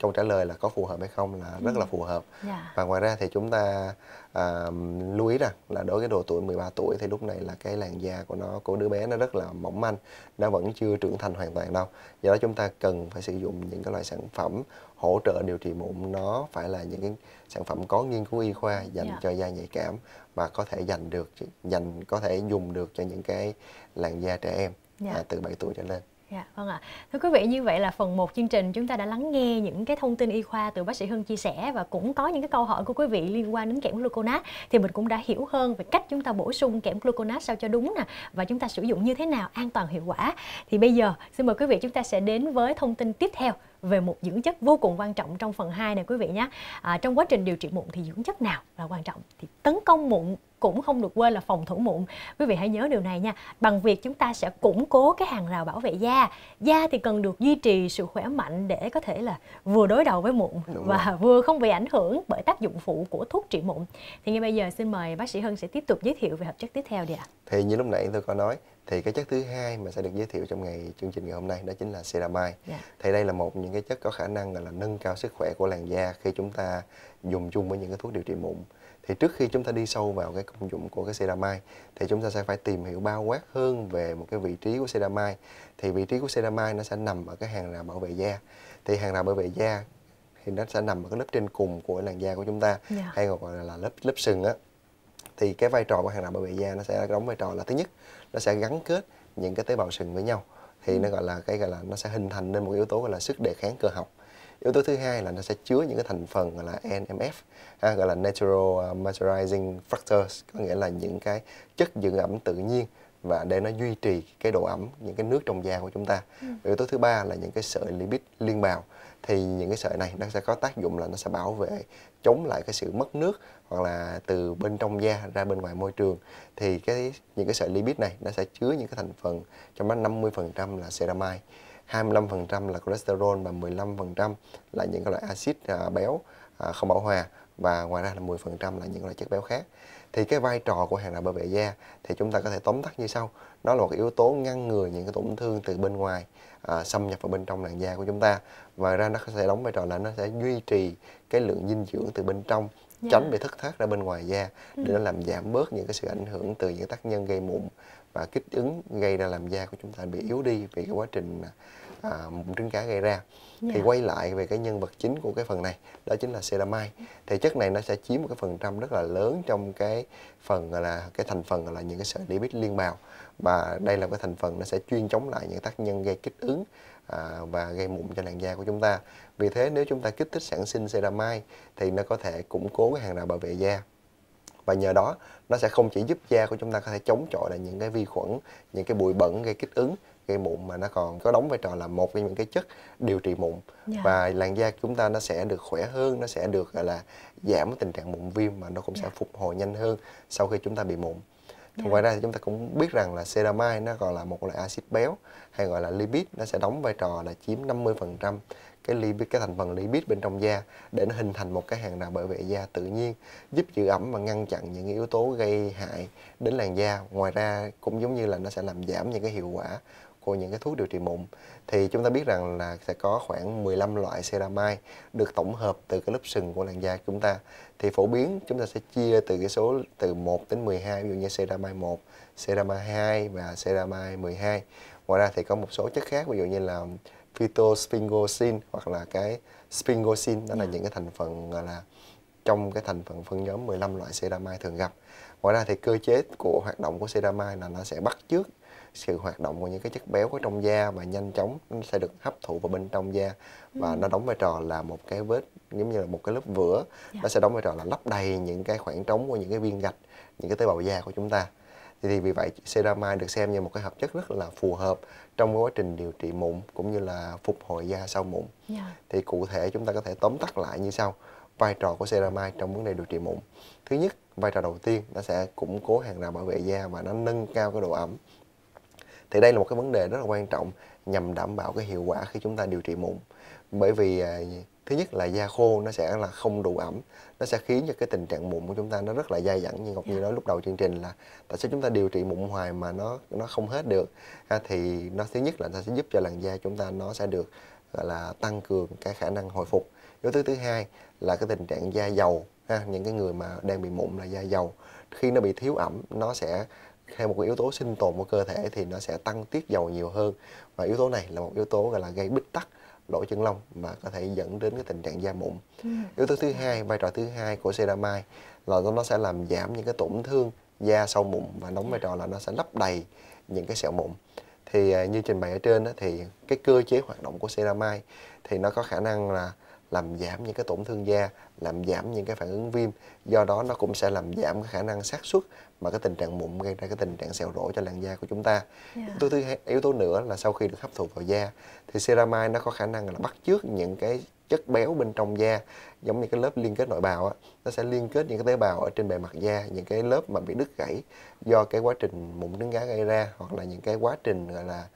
câu trả lời là có phù hợp hay không là rất là ừ. phù hợp yeah. Dạ. và ngoài ra thì chúng ta à, lưu ý rằng là đối với độ tuổi 13 tuổi thì lúc này là cái làn da của nó của đứa bé nó rất là mỏng manh nó vẫn chưa trưởng thành hoàn toàn đâu do đó chúng ta cần phải sử dụng những cái loại sản phẩm hỗ trợ điều trị mụn nó phải là những cái sản phẩm có nghiên cứu y khoa dành yeah. Dạ. cho da nhạy cảm và có thể dành được dành có thể dùng được cho những cái làn da trẻ em yeah. Dạ. à, từ 7 tuổi trở lên Dạ, vâng ạ. Thưa quý vị, như vậy là phần 1 chương trình chúng ta đã lắng nghe những cái thông tin y khoa từ bác sĩ Hưng chia sẻ và cũng có những cái câu hỏi của quý vị liên quan đến kẽm gluconat thì mình cũng đã hiểu hơn về cách chúng ta bổ sung kẽm gluconat sao cho đúng nè và chúng ta sử dụng như thế nào an toàn hiệu quả. Thì bây giờ xin mời quý vị chúng ta sẽ đến với thông tin tiếp theo về một dưỡng chất vô cùng quan trọng trong phần 2 này quý vị nhé. À, trong quá trình điều trị mụn thì dưỡng chất nào là quan trọng? Thì tấn công mụn cũng không được quên là phòng thủ mụn. Quý vị hãy nhớ điều này nha. Bằng việc chúng ta sẽ củng cố cái hàng rào bảo vệ da. Da thì cần được duy trì sự khỏe mạnh để có thể là vừa đối đầu với mụn Đúng và rồi. vừa không bị ảnh hưởng bởi tác dụng phụ của thuốc trị mụn. Thì ngay bây giờ xin mời bác sĩ Hân sẽ tiếp tục giới thiệu về hợp chất tiếp theo đi ạ. Thì như lúc nãy tôi có nói, thì cái chất thứ hai mà sẽ được giới thiệu trong ngày chương trình ngày hôm nay đó chính là ceramide yeah. Dạ. thì đây là một những cái chất có khả năng là, là nâng cao sức khỏe của làn da khi chúng ta dùng chung với những cái thuốc điều trị mụn thì trước khi chúng ta đi sâu vào cái công dụng của cái ceramide thì chúng ta sẽ phải tìm hiểu bao quát hơn về một cái vị trí của ceramide thì vị trí của ceramide nó sẽ nằm ở cái hàng rào bảo vệ da thì hàng rào bảo vệ da thì nó sẽ nằm ở cái lớp trên cùng của làn da của chúng ta yeah. Dạ. hay gọi là lớp lớp sừng á thì cái vai trò của hàng rào bảo vệ da nó sẽ đóng vai trò là thứ nhất nó sẽ gắn kết những cái tế bào sừng với nhau thì ừ. nó gọi là cái gọi là nó sẽ hình thành nên một yếu tố gọi là sức đề kháng cơ học yếu tố thứ hai là nó sẽ chứa những cái thành phần gọi là NMF ha, gọi là natural uh, moisturizing factors có nghĩa là những cái chất dưỡng ẩm tự nhiên và để nó duy trì cái độ ẩm những cái nước trong da của chúng ta ừ. yếu tố thứ ba là những cái sợi lipid liên bào thì những cái sợi này nó sẽ có tác dụng là nó sẽ bảo vệ chống lại cái sự mất nước hoặc là từ bên trong da ra bên ngoài môi trường thì cái những cái sợi lipid này nó sẽ chứa những cái thành phần trong đó 50% là ceramide 25% là cholesterol và 15% là những cái loại axit à, béo à, không bão hòa và ngoài ra là 10% là những loại chất béo khác. Thì cái vai trò của hàng rào bảo vệ da thì chúng ta có thể tóm tắt như sau. Nó là một yếu tố ngăn ngừa những cái tổn thương từ bên ngoài à, xâm nhập vào bên trong làn da của chúng ta và ra nó sẽ đóng vai trò là nó sẽ duy trì cái lượng dinh dưỡng từ bên trong dạ. tránh bị thất thoát ra bên ngoài da ừ. để nó làm giảm bớt những cái sự ảnh hưởng từ những tác nhân gây mụn và kích ứng gây ra làm da của chúng ta bị yếu đi vì cái quá trình à, mụn trứng cá gây ra dạ. thì quay lại về cái nhân vật chính của cái phần này đó chính là ceramide thì chất này nó sẽ chiếm một cái phần trăm rất là lớn trong cái phần là cái thành phần là những cái sợi lipid liên bào và đây là cái thành phần nó sẽ chuyên chống lại những tác nhân gây kích ứng à, và gây mụn cho làn da của chúng ta. Vì thế nếu chúng ta kích thích sản sinh ceramide thì nó có thể củng cố cái hàng rào bảo vệ da và nhờ đó nó sẽ không chỉ giúp da của chúng ta có thể chống chọi lại những cái vi khuẩn, những cái bụi bẩn gây kích ứng gây mụn mà nó còn có đóng vai trò là một trong những cái chất điều trị mụn yeah. Dạ. và làn da chúng ta nó sẽ được khỏe hơn nó sẽ được gọi là giảm tình trạng mụn viêm mà nó cũng yeah. sẽ dạ. phục hồi nhanh hơn sau khi chúng ta bị mụn yeah. ngoài ra thì chúng ta cũng biết rằng là ceramide nó còn là một loại axit béo hay gọi là lipid nó sẽ đóng vai trò là chiếm 50% cái lipid cái thành phần lipid bên trong da để nó hình thành một cái hàng rào bảo vệ da tự nhiên giúp giữ ẩm và ngăn chặn những yếu tố gây hại đến làn da ngoài ra cũng giống như là nó sẽ làm giảm những cái hiệu quả của những cái thuốc điều trị mụn thì chúng ta biết rằng là sẽ có khoảng 15 loại ceramide được tổng hợp từ cái lớp sừng của làn da chúng ta thì phổ biến chúng ta sẽ chia từ cái số từ 1 đến 12 ví dụ như ceramide 1, ceramide 2 và ceramide 12. Ngoài ra thì có một số chất khác ví dụ như là phytosphingosine hoặc là cái sphingosine đó là yeah. Dạ. những cái thành phần gọi là trong cái thành phần phân nhóm 15 loại ceramide thường gặp. Ngoài ra thì cơ chế của hoạt động của ceramide là nó sẽ bắt chước sự hoạt động của những cái chất béo có trong da và nhanh chóng nó sẽ được hấp thụ vào bên trong da và ừ. nó đóng vai trò là một cái vết giống như là một cái lớp vữa yeah. Dạ. nó sẽ đóng vai trò là lấp đầy những cái khoảng trống của những cái viên gạch những cái tế bào da của chúng ta thì, thì vì vậy ceramide được xem như một cái hợp chất rất là phù hợp trong quá trình điều trị mụn cũng như là phục hồi da sau mụn yeah. Dạ. thì cụ thể chúng ta có thể tóm tắt lại như sau vai trò của ceramide trong vấn đề điều trị mụn thứ nhất vai trò đầu tiên nó sẽ củng cố hàng rào bảo vệ da và nó nâng cao cái độ ẩm thì đây là một cái vấn đề rất là quan trọng nhằm đảm bảo cái hiệu quả khi chúng ta điều trị mụn bởi vì à, thứ nhất là da khô nó sẽ là không đủ ẩm nó sẽ khiến cho cái tình trạng mụn của chúng ta nó rất là dai dẳng như ngọc như dạ. nói lúc đầu chương trình là tại sao chúng ta điều trị mụn hoài mà nó nó không hết được thì nó thứ nhất là nó sẽ giúp cho làn da chúng ta nó sẽ được gọi là tăng cường cái khả năng hồi phục yếu tố thứ hai là cái tình trạng da dầu ha, những cái người mà đang bị mụn là da dầu khi nó bị thiếu ẩm nó sẽ hay một yếu tố sinh tồn của cơ thể thì nó sẽ tăng tiết dầu nhiều hơn và yếu tố này là một yếu tố gọi là gây bít tắc lỗ chân lông mà có thể dẫn đến cái tình trạng da mụn ừ. yếu tố thứ hai vai trò thứ hai của ceramide là nó sẽ làm giảm những cái tổn thương da sau mụn và đóng vai trò là nó sẽ lấp đầy những cái sẹo mụn thì à, như trình bày ở trên đó, thì cái cơ chế hoạt động của ceramide thì nó có khả năng là làm giảm những cái tổn thương da, làm giảm những cái phản ứng viêm. Do đó nó cũng sẽ làm giảm cái khả năng xác suất mà cái tình trạng mụn gây ra cái tình trạng sẹo rỗ cho làn da của chúng ta. Yeah. Dạ. Yếu tố thứ hai, yếu tố nữa là sau khi được hấp thụ vào da thì ceramide nó có khả năng là bắt chước những cái chất béo bên trong da giống như cái lớp liên kết nội bào á nó sẽ liên kết những cái tế bào ở trên bề mặt da những cái lớp mà bị đứt gãy do cái quá trình mụn trứng cá gây ra hoặc là những cái quá trình gọi là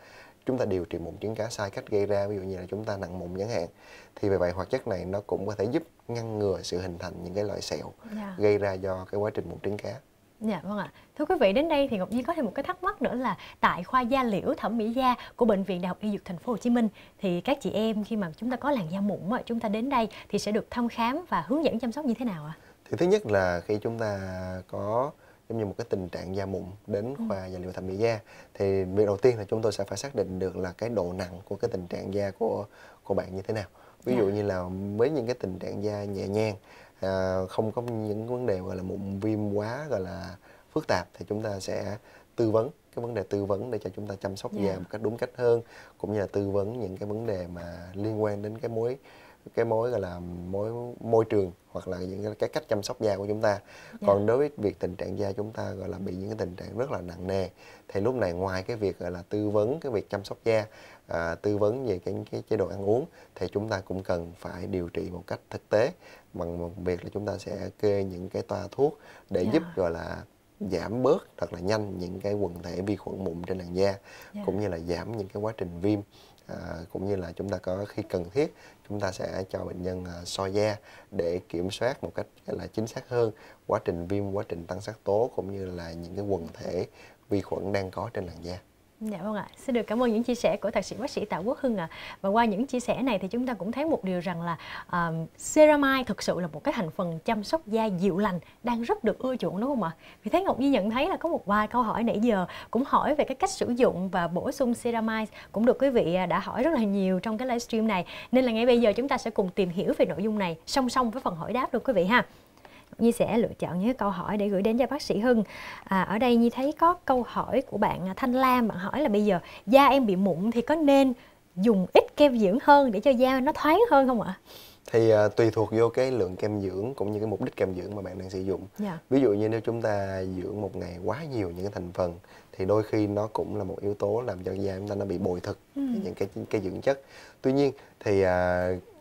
chúng ta điều trị mụn trứng cá sai cách gây ra ví dụ như là chúng ta nặng mụn chẳng hạn thì vì vậy hoạt chất này nó cũng có thể giúp ngăn ngừa sự hình thành những cái loại sẹo yeah. Dạ. gây ra do cái quá trình mụn trứng cá Dạ vâng ạ. Thưa quý vị đến đây thì Ngọc Nhi có thêm một cái thắc mắc nữa là tại khoa da liễu thẩm mỹ da của bệnh viện Đại học Y Dược Thành phố Hồ Chí Minh thì các chị em khi mà chúng ta có làn da mụn mà chúng ta đến đây thì sẽ được thăm khám và hướng dẫn chăm sóc như thế nào ạ? Thì thứ nhất là khi chúng ta có giống như một cái tình trạng da mụn đến ừ. khoa da liễu thẩm mỹ da thì việc đầu tiên là chúng tôi sẽ phải xác định được là cái độ nặng của cái tình trạng da của của bạn như thế nào ví dụ dạ. như là với những cái tình trạng da nhẹ nhàng à, không có những vấn đề gọi là mụn viêm quá gọi là phức tạp thì chúng ta sẽ tư vấn cái vấn đề tư vấn để cho chúng ta chăm sóc yeah. da dạ. một cách đúng cách hơn cũng như là tư vấn những cái vấn đề mà liên quan đến cái mối cái mối gọi là mối môi trường hoặc là những cái cách chăm sóc da của chúng ta dạ. còn đối với việc tình trạng da chúng ta gọi là bị những cái tình trạng rất là nặng nề thì lúc này ngoài cái việc gọi là tư vấn cái việc chăm sóc da à, tư vấn về cái, cái chế độ ăn uống thì chúng ta cũng cần phải điều trị một cách thực tế bằng một việc là chúng ta sẽ kê những cái toa thuốc để dạ. giúp gọi là giảm bớt thật là nhanh những cái quần thể vi khuẩn mụn trên làn da yeah. Dạ. cũng như là giảm những cái quá trình viêm À, cũng như là chúng ta có khi cần thiết chúng ta sẽ cho bệnh nhân à, soi da để kiểm soát một cách là chính xác hơn quá trình viêm quá trình tăng sắc tố cũng như là những cái quần thể vi khuẩn đang có trên làn da Dạ vâng ạ, xin được cảm ơn những chia sẻ của thạc sĩ bác sĩ Tạ Quốc Hưng ạ. Và qua những chia sẻ này thì chúng ta cũng thấy một điều rằng là uh, ceramide thực sự là một cái thành phần chăm sóc da dịu lành đang rất được ưa chuộng đúng không ạ? Vì Thế Ngọc Nhi nhận thấy là có một vài câu hỏi nãy giờ cũng hỏi về cái cách sử dụng và bổ sung ceramide cũng được quý vị à, đã hỏi rất là nhiều trong cái livestream này. Nên là ngay bây giờ chúng ta sẽ cùng tìm hiểu về nội dung này song song với phần hỏi đáp luôn quý vị ha. Nhi sẽ lựa chọn những câu hỏi để gửi đến cho bác sĩ Hưng. À, ở đây Nhi thấy có câu hỏi của bạn à, Thanh Lam, bạn hỏi là bây giờ da em bị mụn thì có nên dùng ít kem dưỡng hơn để cho da nó thoáng hơn không ạ? Thì uh, tùy thuộc vô cái lượng kem dưỡng cũng như cái mục đích kem dưỡng mà bạn đang sử dụng. Yeah. Dạ. Ví dụ như nếu chúng ta dưỡng một ngày quá nhiều những cái thành phần thì đôi khi nó cũng là một yếu tố làm cho da chúng ta nó bị bồi thực ừ. những cái cái dưỡng chất. Tuy nhiên thì uh,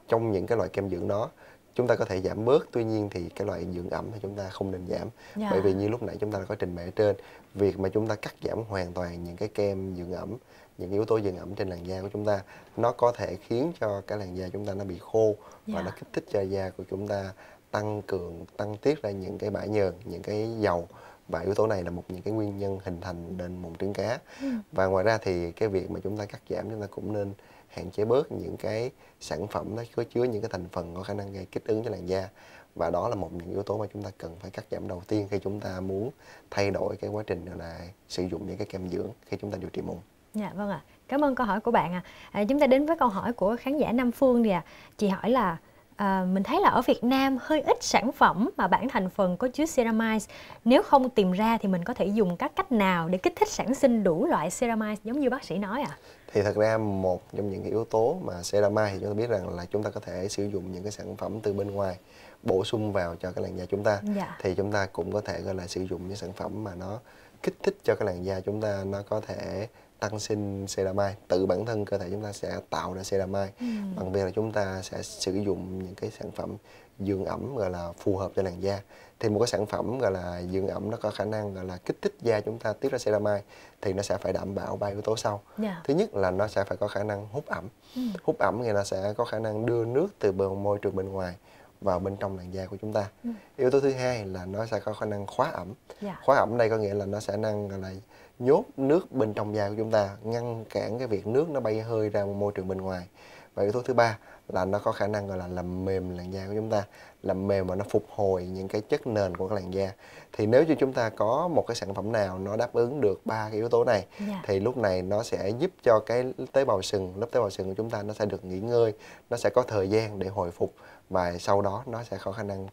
trong những cái loại kem dưỡng đó chúng ta có thể giảm bớt tuy nhiên thì cái loại dưỡng ẩm thì chúng ta không nên giảm dạ. bởi vì như lúc nãy chúng ta đã có trình bày ở trên việc mà chúng ta cắt giảm hoàn toàn những cái kem dưỡng ẩm những yếu tố dưỡng ẩm trên làn da của chúng ta nó có thể khiến cho cái làn da chúng ta nó bị khô dạ. và nó kích thích cho da của chúng ta tăng cường tăng tiết ra những cái bã nhờn những cái dầu và yếu tố này là một những cái nguyên nhân hình thành nên mụn trứng cá ừ. và ngoài ra thì cái việc mà chúng ta cắt giảm chúng ta cũng nên hạn chế bớt những cái sản phẩm nó có chứa những cái thành phần có khả năng gây kích ứng cho làn da và đó là một những yếu tố mà chúng ta cần phải cắt giảm đầu tiên khi chúng ta muốn thay đổi cái quá trình là sử dụng những cái kem dưỡng khi chúng ta điều trị mụn. Dạ vâng ạ. Cảm ơn câu hỏi của bạn ạ. À. À, chúng ta đến với câu hỏi của khán giả Nam Phương thì ạ. À. Chị hỏi là à, mình thấy là ở Việt Nam hơi ít sản phẩm mà bản thành phần có chứa ceramides. Nếu không tìm ra thì mình có thể dùng các cách nào để kích thích sản sinh đủ loại ceramides giống như bác sĩ nói ạ? À? thì thật ra một trong những yếu tố mà cerama thì chúng ta biết rằng là chúng ta có thể sử dụng những cái sản phẩm từ bên ngoài bổ sung vào cho cái làn da chúng ta dạ. thì chúng ta cũng có thể gọi là sử dụng những sản phẩm mà nó kích thích cho cái làn da chúng ta nó có thể tăng sinh ceramide tự bản thân cơ thể chúng ta sẽ tạo ra ceramide ừ. bằng việc là chúng ta sẽ sử dụng những cái sản phẩm dưỡng ẩm gọi là phù hợp cho làn da thì một cái sản phẩm gọi là dưỡng ẩm nó có khả năng gọi là kích thích da chúng ta tiết ra ceramide thì nó sẽ phải đảm bảo ba yếu tố sau yeah. Dạ. thứ nhất là nó sẽ phải có khả năng hút ẩm mm. hút ẩm thì nó sẽ có khả năng đưa nước từ bờ môi trường bên ngoài vào bên trong làn da của chúng ta mm. yếu tố thứ hai là nó sẽ có khả năng khóa ẩm yeah. Dạ. khóa ẩm đây có nghĩa là nó sẽ năng gọi là nhốt nước bên trong da của chúng ta ngăn cản cái việc nước nó bay hơi ra môi trường bên ngoài và yếu tố thứ ba là nó có khả năng gọi là làm mềm làn da của chúng ta làm mềm và nó phục hồi những cái chất nền của cái làn da thì nếu như chúng ta có một cái sản phẩm nào nó đáp ứng được ba cái yếu tố này yeah. Dạ. thì lúc này nó sẽ giúp cho cái tế bào sừng lớp tế bào sừng của chúng ta nó sẽ được nghỉ ngơi nó sẽ có thời gian để hồi phục và sau đó nó sẽ có khả năng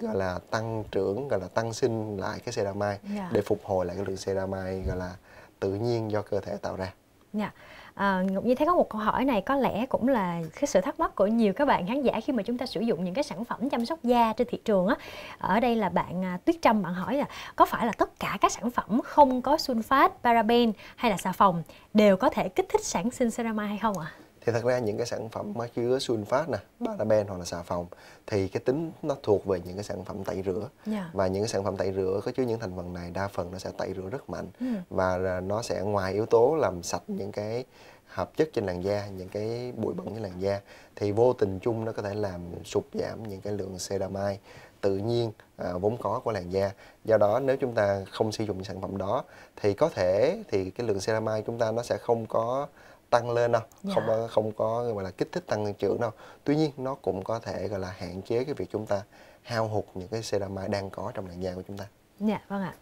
gọi là tăng trưởng gọi là tăng sinh lại cái ceramide yeah. Dạ. để phục hồi lại cái lượng ceramide gọi là tự nhiên do cơ thể tạo ra. Yeah. Dạ. À, Ngọc Nhi thấy có một câu hỏi này có lẽ cũng là cái sự thắc mắc của nhiều các bạn khán giả khi mà chúng ta sử dụng những cái sản phẩm chăm sóc da trên thị trường á. Ở đây là bạn à, Tuyết Trâm bạn hỏi là có phải là tất cả các sản phẩm không có sunfat, paraben hay là xà phòng đều có thể kích thích sản sinh ceramide hay không ạ? À? thì thật ra những cái sản phẩm mà chứa sulfat nè paraben hoặc là xà phòng thì cái tính nó thuộc về những cái sản phẩm tẩy rửa yeah. Dạ. và những cái sản phẩm tẩy rửa có chứa những thành phần này đa phần nó sẽ tẩy rửa rất mạnh ừ. và nó sẽ ngoài yếu tố làm sạch những cái hợp chất trên làn da những cái bụi bẩn trên làn da thì vô tình chung nó có thể làm sụt giảm những cái lượng ceramide tự nhiên à, vốn có của làn da do đó nếu chúng ta không sử dụng sản phẩm đó thì có thể thì cái lượng ceramide chúng ta nó sẽ không có tăng lên đâu dạ. không không có gọi là kích thích tăng trưởng đâu tuy nhiên nó cũng có thể gọi là hạn chế cái việc chúng ta hao hụt những cái ceramide đang có trong làn da của chúng ta dạ vâng ạ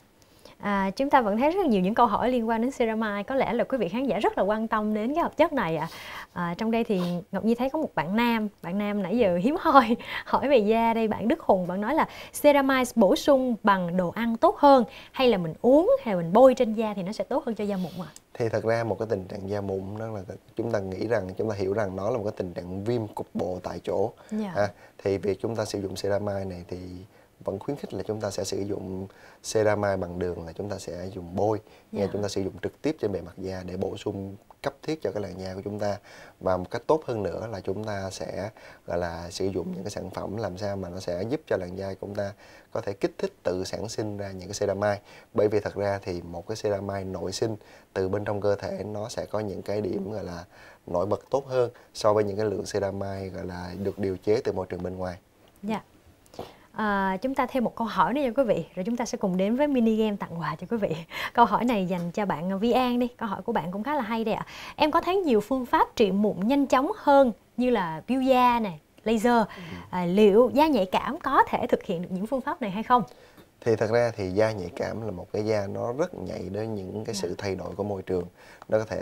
à, chúng ta vẫn thấy rất nhiều những câu hỏi liên quan đến ceramide có lẽ là quý vị khán giả rất là quan tâm đến cái hợp chất này ạ à. à, trong đây thì ngọc nhi thấy có một bạn nam bạn nam nãy giờ hiếm hoi hỏi về da đây bạn đức hùng bạn nói là ceramide bổ sung bằng đồ ăn tốt hơn hay là mình uống hay là mình bôi trên da thì nó sẽ tốt hơn cho da mụn ạ à? thì thật ra một cái tình trạng da mụn đó là chúng ta nghĩ rằng chúng ta hiểu rằng nó là một cái tình trạng viêm cục bộ tại chỗ yeah. Dạ. à, thì việc chúng ta sử dụng ceramide này thì vẫn khuyến khích là chúng ta sẽ sử dụng ceramide bằng đường là chúng ta sẽ dùng bôi nghe yeah. Dạ. chúng ta sử dụng trực tiếp trên bề mặt da để bổ sung cấp thiết cho cái làn da của chúng ta và một cách tốt hơn nữa là chúng ta sẽ gọi là sử dụng những cái sản phẩm làm sao mà nó sẽ giúp cho làn da của chúng ta có thể kích thích tự sản sinh ra những cái ceramide bởi vì thật ra thì một cái ceramide nội sinh từ bên trong cơ thể nó sẽ có những cái điểm gọi là nổi bật tốt hơn so với những cái lượng ceramide gọi là được điều chế từ môi trường bên ngoài. Dạ. Yeah. À, chúng ta thêm một câu hỏi nữa cho quý vị rồi chúng ta sẽ cùng đến với mini game tặng quà cho quý vị câu hỏi này dành cho bạn Vi An đi câu hỏi của bạn cũng khá là hay đấy ạ em có thấy nhiều phương pháp trị mụn nhanh chóng hơn như là peel da này laser à, liệu da nhạy cảm có thể thực hiện được những phương pháp này hay không thì thật ra thì da nhạy cảm là một cái da nó rất nhạy đến những cái sự dạ. thay đổi của môi trường nó có thể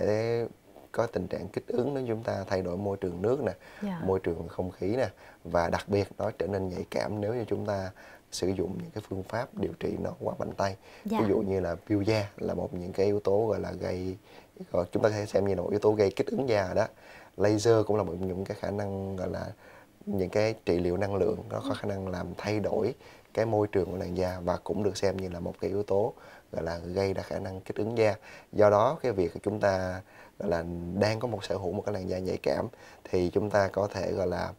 có tình trạng kích ứng nếu chúng ta thay đổi môi trường nước nè yeah. Dạ. môi trường không khí nè và đặc biệt nó trở nên nhạy cảm nếu như chúng ta sử dụng những cái phương pháp điều trị nó quá mạnh tay dạ. ví dụ như là peel da là một những cái yếu tố gọi là gây chúng ta có thể xem như là một yếu tố gây kích ứng da đó laser cũng là một những cái khả năng gọi là những cái trị liệu năng lượng nó có khả năng làm thay đổi cái môi trường của làn da và cũng được xem như là một cái yếu tố gọi là gây ra khả năng kích ứng da do đó cái việc chúng ta gọi là đang có một sở hữu một cái làn da nhạy cảm thì chúng ta có thể gọi là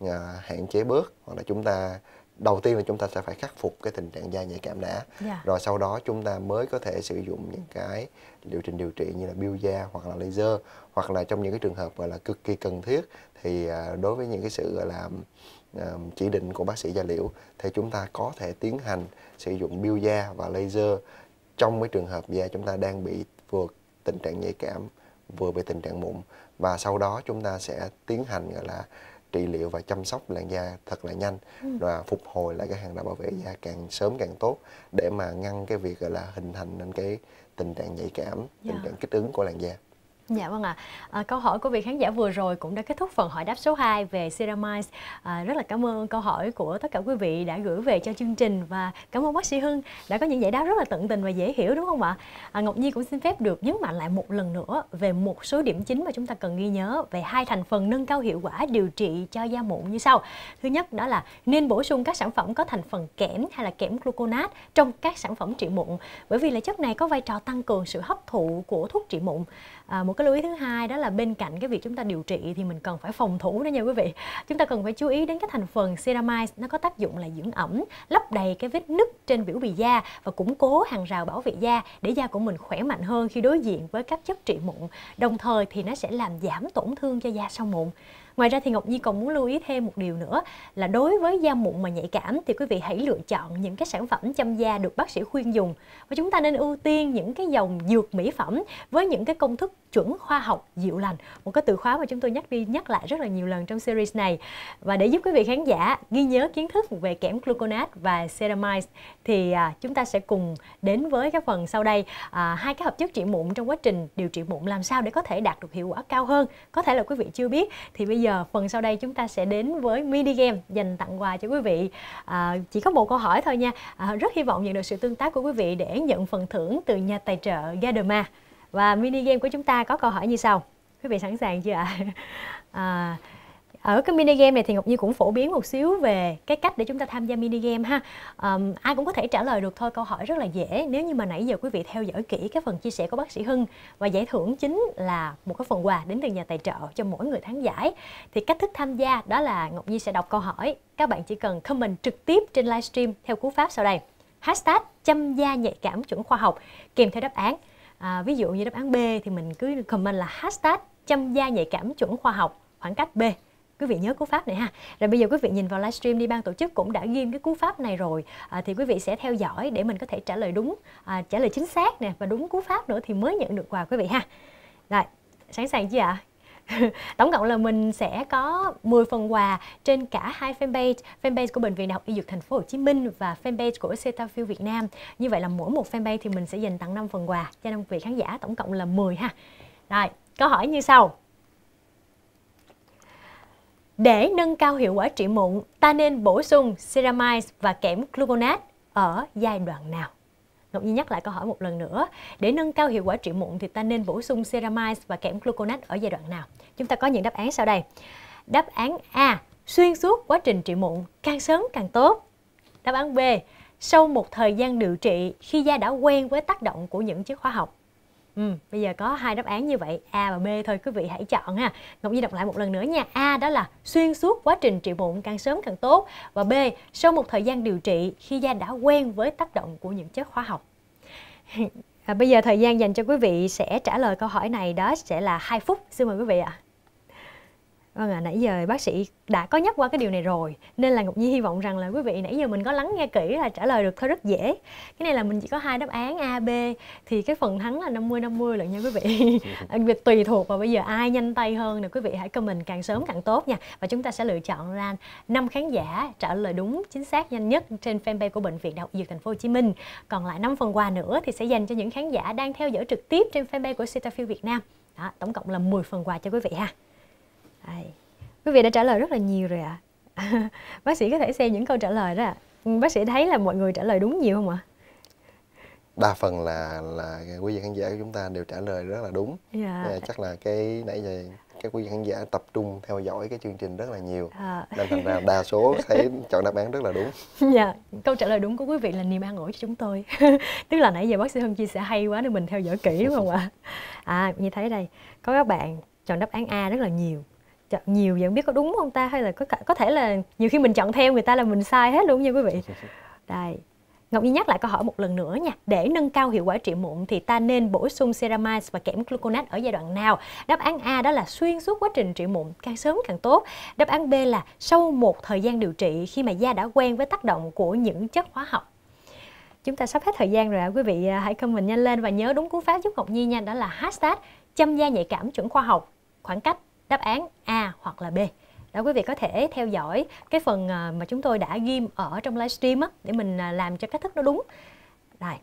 à, hạn chế bớt hoặc là chúng ta đầu tiên là chúng ta sẽ phải khắc phục cái tình trạng da nhạy cảm đã yeah. Dạ. rồi sau đó chúng ta mới có thể sử dụng những cái liệu trình điều trị như là biêu da hoặc là laser hoặc là trong những cái trường hợp gọi là cực kỳ cần thiết thì à, đối với những cái sự gọi là à, chỉ định của bác sĩ da liễu thì chúng ta có thể tiến hành sử dụng biêu da và laser trong cái trường hợp da chúng ta đang bị vượt tình trạng nhạy cảm vừa về tình trạng mụn và sau đó chúng ta sẽ tiến hành gọi là trị liệu và chăm sóc làn da thật là nhanh ừ. và phục hồi lại cái hàng rào bảo vệ da càng sớm càng tốt để mà ngăn cái việc gọi là hình thành nên cái tình trạng nhạy cảm, yeah. tình dạ. trạng kích ứng của làn da. Dạ vâng ạ. À. À, câu hỏi của vị khán giả vừa rồi cũng đã kết thúc phần hỏi đáp số 2 về ceramides. À, rất là cảm ơn câu hỏi của tất cả quý vị đã gửi về cho chương trình và cảm ơn bác sĩ Hưng đã có những giải đáp rất là tận tình và dễ hiểu đúng không ạ? À, Ngọc Nhi cũng xin phép được nhấn mạnh lại một lần nữa về một số điểm chính mà chúng ta cần ghi nhớ về hai thành phần nâng cao hiệu quả điều trị cho da mụn như sau. Thứ nhất đó là nên bổ sung các sản phẩm có thành phần kẽm hay là kẽm gluconat trong các sản phẩm trị mụn bởi vì là chất này có vai trò tăng cường sự hấp thụ của thuốc trị mụn à, một cái lưu ý thứ hai đó là bên cạnh cái việc chúng ta điều trị thì mình cần phải phòng thủ đó nha quý vị chúng ta cần phải chú ý đến cái thành phần ceramide nó có tác dụng là dưỡng ẩm lấp đầy cái vết nứt trên biểu bì da và củng cố hàng rào bảo vệ da để da của mình khỏe mạnh hơn khi đối diện với các chất trị mụn đồng thời thì nó sẽ làm giảm tổn thương cho da sau mụn Ngoài ra thì Ngọc Nhi còn muốn lưu ý thêm một điều nữa là đối với da mụn mà nhạy cảm thì quý vị hãy lựa chọn những cái sản phẩm chăm da được bác sĩ khuyên dùng và chúng ta nên ưu tiên những cái dòng dược mỹ phẩm với những cái công thức chuẩn khoa học dịu lành một cái từ khóa mà chúng tôi nhắc đi nhắc lại rất là nhiều lần trong series này và để giúp quý vị khán giả ghi nhớ kiến thức về kẽm gluconate và ceramide thì à, chúng ta sẽ cùng đến với các phần sau đây à, hai cái hợp chất trị mụn trong quá trình điều trị mụn làm sao để có thể đạt được hiệu quả cao hơn có thể là quý vị chưa biết thì bây giờ phần sau đây chúng ta sẽ đến với mini game dành tặng quà cho quý vị à, chỉ có một câu hỏi thôi nha à, rất hy vọng nhận được sự tương tác của quý vị để nhận phần thưởng từ nhà tài trợ Gaderma và mini game của chúng ta có câu hỏi như sau. Quý vị sẵn sàng chưa ạ? À, ở cái mini game này thì Ngọc như cũng phổ biến một xíu về cái cách để chúng ta tham gia mini game ha. Um, ai cũng có thể trả lời được thôi, câu hỏi rất là dễ. Nếu như mà nãy giờ quý vị theo dõi kỹ cái phần chia sẻ của bác sĩ Hưng và giải thưởng chính là một cái phần quà đến từ nhà tài trợ cho mỗi người thắng giải thì cách thức tham gia đó là Ngọc Nhi sẽ đọc câu hỏi. Các bạn chỉ cần comment trực tiếp trên livestream theo cú pháp sau đây. Hashtag chăm gia nhạy cảm chuẩn khoa học kèm theo đáp án à, ví dụ như đáp án B thì mình cứ comment là hashtag chăm gia nhạy cảm chuẩn khoa học khoảng cách B quý vị nhớ cú pháp này ha rồi bây giờ quý vị nhìn vào livestream đi ban tổ chức cũng đã ghim cái cú pháp này rồi à, thì quý vị sẽ theo dõi để mình có thể trả lời đúng à, trả lời chính xác nè và đúng cú pháp nữa thì mới nhận được quà quý vị ha rồi sẵn sàng chưa ạ à? tổng cộng là mình sẽ có 10 phần quà trên cả hai fanpage fanpage của bệnh viện đại học y dược thành phố Hồ Chí Minh và fanpage của Cetaphil Việt Nam như vậy là mỗi một fanpage thì mình sẽ dành tặng 5 phần quà cho năm vị khán giả tổng cộng là 10 ha rồi câu hỏi như sau để nâng cao hiệu quả trị mụn ta nên bổ sung ceramides và kẽm gluconate ở giai đoạn nào Ngọc Nhi nhắc lại câu hỏi một lần nữa. Để nâng cao hiệu quả trị mụn thì ta nên bổ sung ceramides và kẽm gluconate ở giai đoạn nào? Chúng ta có những đáp án sau đây. Đáp án A. Xuyên suốt quá trình trị mụn, càng sớm càng tốt. Đáp án B. Sau một thời gian điều trị, khi da đã quen với tác động của những chất hóa học. Ừ, bây giờ có hai đáp án như vậy A và B thôi quý vị hãy chọn ha Ngọc Nhi đọc lại một lần nữa nha A đó là xuyên suốt quá trình trị bụng càng sớm càng tốt Và B sau một thời gian điều trị khi da đã quen với tác động của những chất hóa học à, Bây giờ thời gian dành cho quý vị sẽ trả lời câu hỏi này đó sẽ là 2 phút Xin mời quý vị ạ à. Vâng ạ, à, nãy giờ bác sĩ đã có nhắc qua cái điều này rồi Nên là Ngọc Nhi hy vọng rằng là quý vị nãy giờ mình có lắng nghe kỹ là trả lời được thôi rất dễ Cái này là mình chỉ có hai đáp án A, B Thì cái phần thắng là 50-50 lận nha quý vị Việc tùy thuộc vào bây giờ ai nhanh tay hơn nè Quý vị hãy comment càng sớm càng tốt nha Và chúng ta sẽ lựa chọn ra 5 khán giả trả lời đúng chính xác nhanh nhất Trên fanpage của Bệnh viện Đại học Dược Thành phố Hồ Chí Minh Còn lại 5 phần quà nữa thì sẽ dành cho những khán giả đang theo dõi trực tiếp trên fanpage của Cetaphil Việt Nam đó, tổng cộng là 10 phần quà cho quý vị ha. Quý vị đã trả lời rất là nhiều rồi ạ. À. bác sĩ có thể xem những câu trả lời đó ạ. À. Bác sĩ thấy là mọi người trả lời đúng nhiều không ạ? À? Đa phần là là quý vị khán giả của chúng ta đều trả lời rất là đúng. Dạ. À, chắc là cái nãy giờ các quý vị khán giả tập trung theo dõi cái chương trình rất là nhiều à. nên thành ra đa số thấy chọn đáp án rất là đúng. Dạ, câu trả lời đúng của quý vị là niềm an ủi cho chúng tôi. Tức là nãy giờ bác sĩ Hưng chia sẻ hay quá nên mình theo dõi kỹ đúng không ạ? À, như thấy đây, có các bạn chọn đáp án A rất là nhiều, chọn nhiều vậy không biết có đúng không ta hay là có có thể là nhiều khi mình chọn theo người ta là mình sai hết luôn nha quý vị dạ, dạ, dạ. đây Ngọc Nhi nhắc lại câu hỏi một lần nữa nha. Để nâng cao hiệu quả trị mụn thì ta nên bổ sung ceramides và kẽm gluconate ở giai đoạn nào? Đáp án A đó là xuyên suốt quá trình trị mụn, càng sớm càng tốt. Đáp án B là sau một thời gian điều trị khi mà da đã quen với tác động của những chất hóa học. Chúng ta sắp hết thời gian rồi ạ. Quý vị à, hãy comment nhanh lên và nhớ đúng cú pháp giúp Ngọc Nhi nha. Đó là hashtag chăm da nhạy cảm chuẩn khoa học khoảng cách đáp án A hoặc là B đó quý vị có thể theo dõi cái phần ờ, mà chúng tôi đã ghim ở trong livestream á để mình ờ, làm cho cách thức nó đúng rồi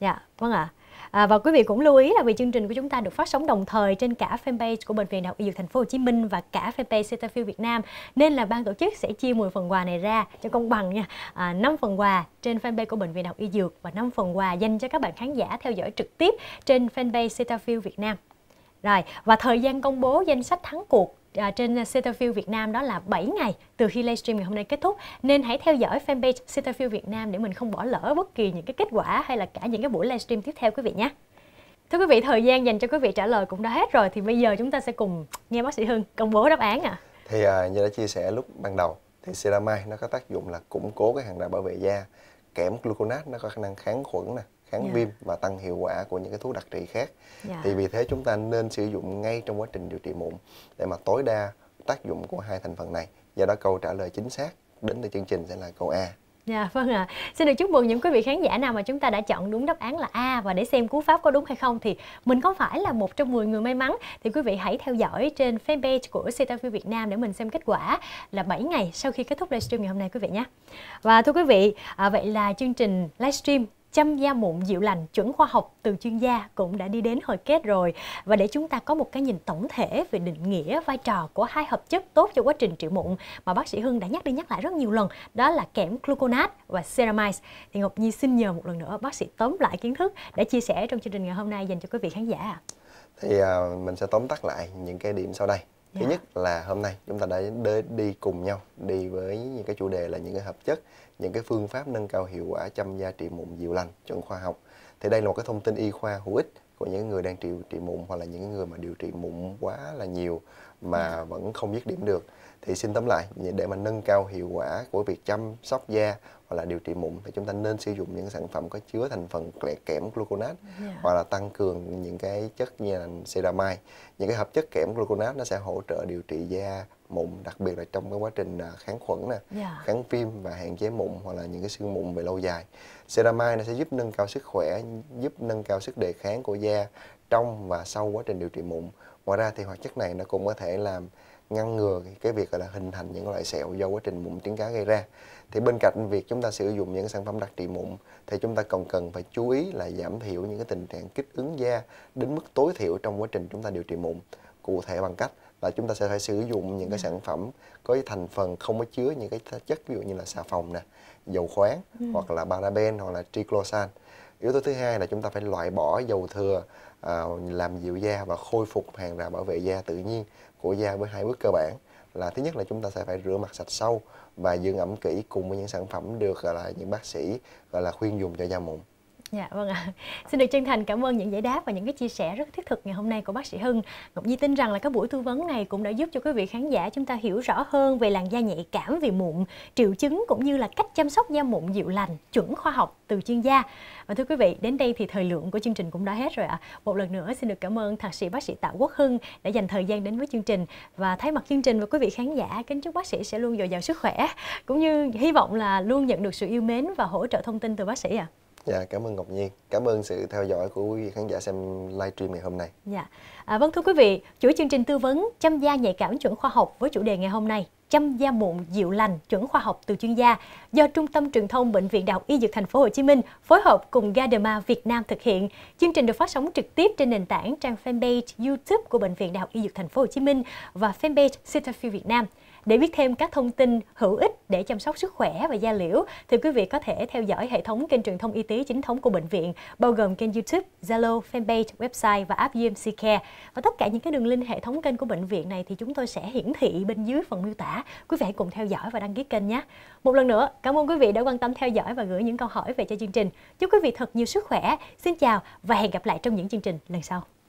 dạ vâng ạ À, và quý vị cũng lưu ý là vì chương trình của chúng ta được phát sóng đồng thời trên cả fanpage của bệnh viện Đại học Y Dược Thành phố Hồ Chí Minh và cả fanpage Cetaphil Việt Nam nên là ban tổ chức sẽ chia 10 phần quà này ra cho công bằng nha. À, 5 phần quà trên fanpage của bệnh viện Đại học Y Dược và 5 phần quà dành cho các bạn khán giả theo dõi trực tiếp trên fanpage Cetaphil Việt Nam. Rồi, và thời gian công bố danh sách thắng cuộc À, trên Cetafield Việt Nam đó là 7 ngày từ khi livestream ngày hôm nay kết thúc nên hãy theo dõi fanpage Cetafield Việt Nam để mình không bỏ lỡ bất kỳ những cái kết quả hay là cả những cái buổi livestream tiếp theo quý vị nhé. Thưa quý vị, thời gian dành cho quý vị trả lời cũng đã hết rồi thì bây giờ chúng ta sẽ cùng nghe bác sĩ Hưng công bố đáp án ạ. À. Thì à, như đã chia sẻ lúc ban đầu thì ceramide nó có tác dụng là củng cố cái hàng rào bảo vệ da, kẽm gluconate nó có khả năng kháng khuẩn nè, kháng yeah. Dạ. viêm và tăng hiệu quả của những cái thuốc đặc trị khác yeah. Dạ. thì vì thế chúng ta nên sử dụng ngay trong quá trình điều trị mụn để mà tối đa tác dụng của hai thành phần này do đó câu trả lời chính xác đến từ chương trình sẽ là câu A Dạ vâng ạ. À. Xin được chúc mừng những quý vị khán giả nào mà chúng ta đã chọn đúng đáp án là A và để xem cú pháp có đúng hay không thì mình có phải là một trong 10 người may mắn thì quý vị hãy theo dõi trên fanpage của CTV Việt Nam để mình xem kết quả là 7 ngày sau khi kết thúc livestream ngày hôm nay quý vị nhé. Và thưa quý vị, à, vậy là chương trình livestream chăm da mụn dịu lành chuẩn khoa học từ chuyên gia cũng đã đi đến hồi kết rồi và để chúng ta có một cái nhìn tổng thể về định nghĩa vai trò của hai hợp chất tốt cho quá trình trị mụn mà bác sĩ Hưng đã nhắc đi nhắc lại rất nhiều lần đó là kẽm gluconate và ceramides thì Ngọc Nhi xin nhờ một lần nữa bác sĩ tóm lại kiến thức đã chia sẻ trong chương trình ngày hôm nay dành cho quý vị khán giả Thì uh, mình sẽ tóm tắt lại những cái điểm sau đây. Thứ dạ. nhất là hôm nay chúng ta đã đi cùng nhau đi với những cái chủ đề là những cái hợp chất những cái phương pháp nâng cao hiệu quả chăm da trị mụn dịu lành chuẩn khoa học thì đây là một cái thông tin y khoa hữu ích của những người đang trị trị mụn hoặc là những người mà điều trị mụn quá là nhiều mà ừ. vẫn không dứt điểm được thì xin tóm lại để mà nâng cao hiệu quả của việc chăm sóc da hoặc là điều trị mụn thì chúng ta nên sử dụng những sản phẩm có chứa thành phần kẽm gluconat yeah. Dạ. hoặc là tăng cường những cái chất như là ceramide những cái hợp chất kẽm gluconat nó sẽ hỗ trợ điều trị da mụn đặc biệt là trong cái quá trình à, kháng khuẩn nè yeah. Dạ. kháng viêm và hạn chế mụn hoặc là những cái sương mụn về lâu dài ceramide nó sẽ giúp nâng cao sức khỏe giúp nâng cao sức đề kháng của da trong và sau quá trình điều trị mụn ngoài ra thì hoạt chất này nó cũng có thể làm ngăn ngừa cái việc là hình thành những loại sẹo do quá trình mụn trứng cá gây ra thì bên cạnh việc chúng ta sử dụng những sản phẩm đặc trị mụn thì chúng ta còn cần phải chú ý là giảm thiểu những cái tình trạng kích ứng da đến mức tối thiểu trong quá trình chúng ta điều trị mụn cụ thể bằng cách là chúng ta sẽ phải sử dụng những cái ừ. sản phẩm có thành phần không có chứa những cái chất ví dụ như là xà phòng nè dầu khoáng ừ. hoặc là paraben hoặc là triclosan yếu tố thứ hai là chúng ta phải loại bỏ dầu thừa à, làm dịu da và khôi phục hàng rào bảo vệ da tự nhiên của da với hai bước cơ bản là thứ nhất là chúng ta sẽ phải rửa mặt sạch sâu và dưỡng ẩm kỹ cùng với những sản phẩm được gọi là những bác sĩ gọi là khuyên dùng cho da mụn Dạ vâng ạ. Xin được chân thành cảm ơn những giải đáp và những cái chia sẻ rất thiết thực ngày hôm nay của bác sĩ Hưng. Ngọc Nhi tin rằng là các buổi tư vấn này cũng đã giúp cho quý vị khán giả chúng ta hiểu rõ hơn về làn da nhạy cảm vì mụn, triệu chứng cũng như là cách chăm sóc da mụn dịu lành, chuẩn khoa học từ chuyên gia. Và thưa quý vị, đến đây thì thời lượng của chương trình cũng đã hết rồi ạ. Một lần nữa xin được cảm ơn thạc sĩ bác sĩ Tạ Quốc Hưng đã dành thời gian đến với chương trình và thay mặt chương trình và quý vị khán giả kính chúc bác sĩ sẽ luôn dồi dào sức khỏe cũng như hy vọng là luôn nhận được sự yêu mến và hỗ trợ thông tin từ bác sĩ ạ. Dạ, cảm ơn Ngọc Nhiên. Cảm ơn sự theo dõi của quý vị khán giả xem livestream ngày hôm nay. Dạ. À, vâng thưa quý vị, chuỗi chương trình tư vấn chăm da nhạy cảm chuẩn khoa học với chủ đề ngày hôm nay chăm da mụn dịu lành chuẩn khoa học từ chuyên gia do Trung tâm Truyền thông Bệnh viện Đại học Y Dược Thành phố Hồ Chí Minh phối hợp cùng Gadema Việt Nam thực hiện. Chương trình được phát sóng trực tiếp trên nền tảng trang fanpage YouTube của Bệnh viện Đại học Y Dược Thành phố Hồ Chí Minh và fanpage Cetaphil Việt Nam. Để biết thêm các thông tin hữu ích để chăm sóc sức khỏe và da liễu thì quý vị có thể theo dõi hệ thống kênh truyền thông y tế chính thống của bệnh viện bao gồm kênh YouTube, Zalo, fanpage, website và app UMC Care. Và tất cả những cái đường link hệ thống kênh của bệnh viện này thì chúng tôi sẽ hiển thị bên dưới phần miêu tả. Quý vị hãy cùng theo dõi và đăng ký kênh nhé. Một lần nữa, cảm ơn quý vị đã quan tâm theo dõi và gửi những câu hỏi về cho chương trình. Chúc quý vị thật nhiều sức khỏe. Xin chào và hẹn gặp lại trong những chương trình lần sau.